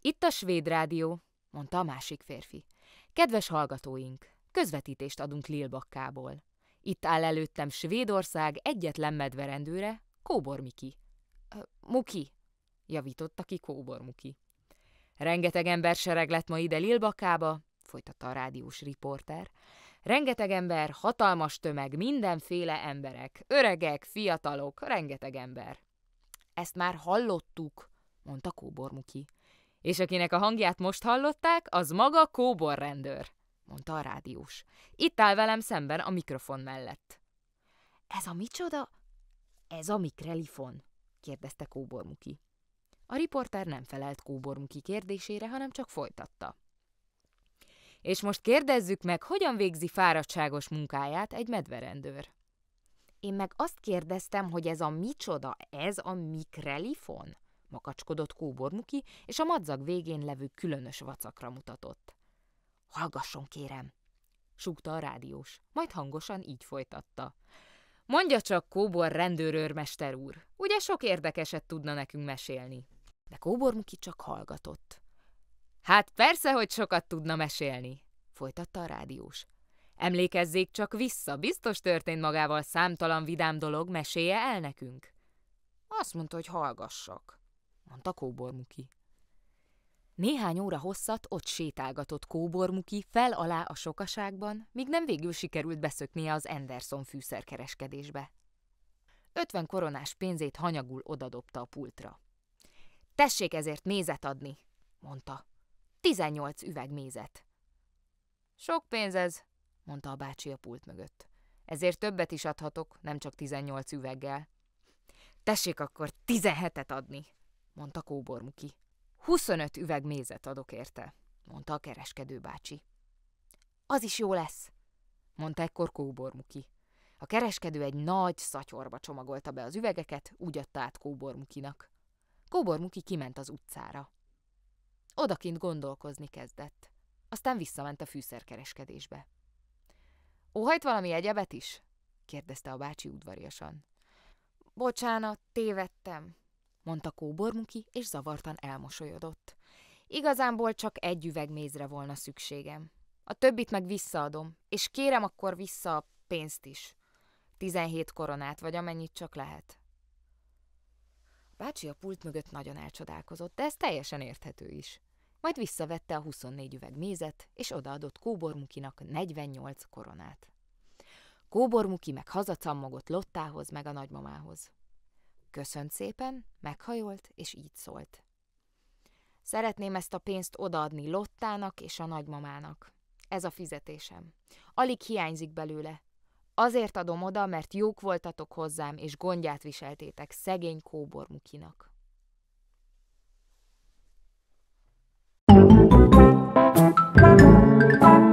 Itt a svéd rádió, mondta a másik férfi. Kedves hallgatóink, közvetítést adunk Lilbakkából. Itt áll előttem Svédország egyetlen medverendőre, Kóbor Miki. Muki, javította ki Kóbor Muki. Rengeteg ember sereg lett ma ide Lilbakába, folytatta a rádiós riporter. Rengeteg ember, hatalmas tömeg, mindenféle emberek, öregek, fiatalok, rengeteg ember. Ezt már hallottuk, mondta Kóbormuki. És akinek a hangját most hallották, az maga Kóbor rendőr, mondta a rádiós. Itt áll velem szemben a mikrofon mellett. Ez a micsoda? Ez a mikrelifon, kérdezte Kóbormuki. A riporter nem felelt kóborunki kérdésére, hanem csak folytatta. És most kérdezzük meg, hogyan végzi fáradtságos munkáját egy medverendőr. Én meg azt kérdeztem, hogy ez a micsoda, ez a mikrelifon? makacskodott kóbormuki, és a madzag végén levő különös vacakra mutatott. Hallgasson, kérem! súgta a rádiós, majd hangosan így folytatta. Mondja csak, kóbor rendőrőrmester úr, ugye sok érdekeset tudna nekünk mesélni? de Kóbormuki csak hallgatott. Hát persze, hogy sokat tudna mesélni, folytatta a rádiós. Emlékezzék csak vissza, biztos történt magával számtalan vidám dolog, meséje el nekünk. Azt mondta, hogy hallgassak, mondta Kóbormuki. Néhány óra hosszat ott sétálgatott Kóbormuki fel alá a sokaságban, míg nem végül sikerült beszöknie az Anderson fűszerkereskedésbe. Ötven koronás pénzét hanyagul odadobta a pultra. Tessék ezért mézet adni, mondta. Tizennyolc üveg mézet. Sok pénz ez, mondta a bácsi a pult mögött. Ezért többet is adhatok, nem csak tizennyolc üveggel. Tessék akkor tizenhetet adni, mondta Kóbormuki. Huszonöt üveg mézet adok érte, mondta a kereskedő bácsi. Az is jó lesz, mondta ekkor Kóbormuki. A kereskedő egy nagy szatyorba csomagolta be az üvegeket, úgy adta át Kóbormukinak. Kóbormuki kiment az utcára. Odakint gondolkozni kezdett. Aztán visszament a fűszerkereskedésbe. Óhajt valami egyebet is? kérdezte a bácsi udvariasan. Bocsánat, tévedtem, mondta Kóbormuki, és zavartan elmosolyodott. Igazából csak egy üveg mézre volna szükségem. A többit meg visszaadom, és kérem akkor vissza a pénzt is. Tizenhét koronát, vagy amennyit csak lehet. Bácsi a pult mögött nagyon elcsodálkozott, de ez teljesen érthető is. Majd visszavette a 24 üveg mézet, és odaadott Kóbormukinak 48 koronát. Kóbormuki meg hazacammogott Lottához meg a nagymamához. Köszönt szépen, meghajolt, és így szólt. Szeretném ezt a pénzt odaadni Lottának és a nagymamának. Ez a fizetésem. Alig hiányzik belőle, Azért adom oda, mert jók voltatok hozzám, és gondját viseltétek szegény kóbormukinak. Thank you.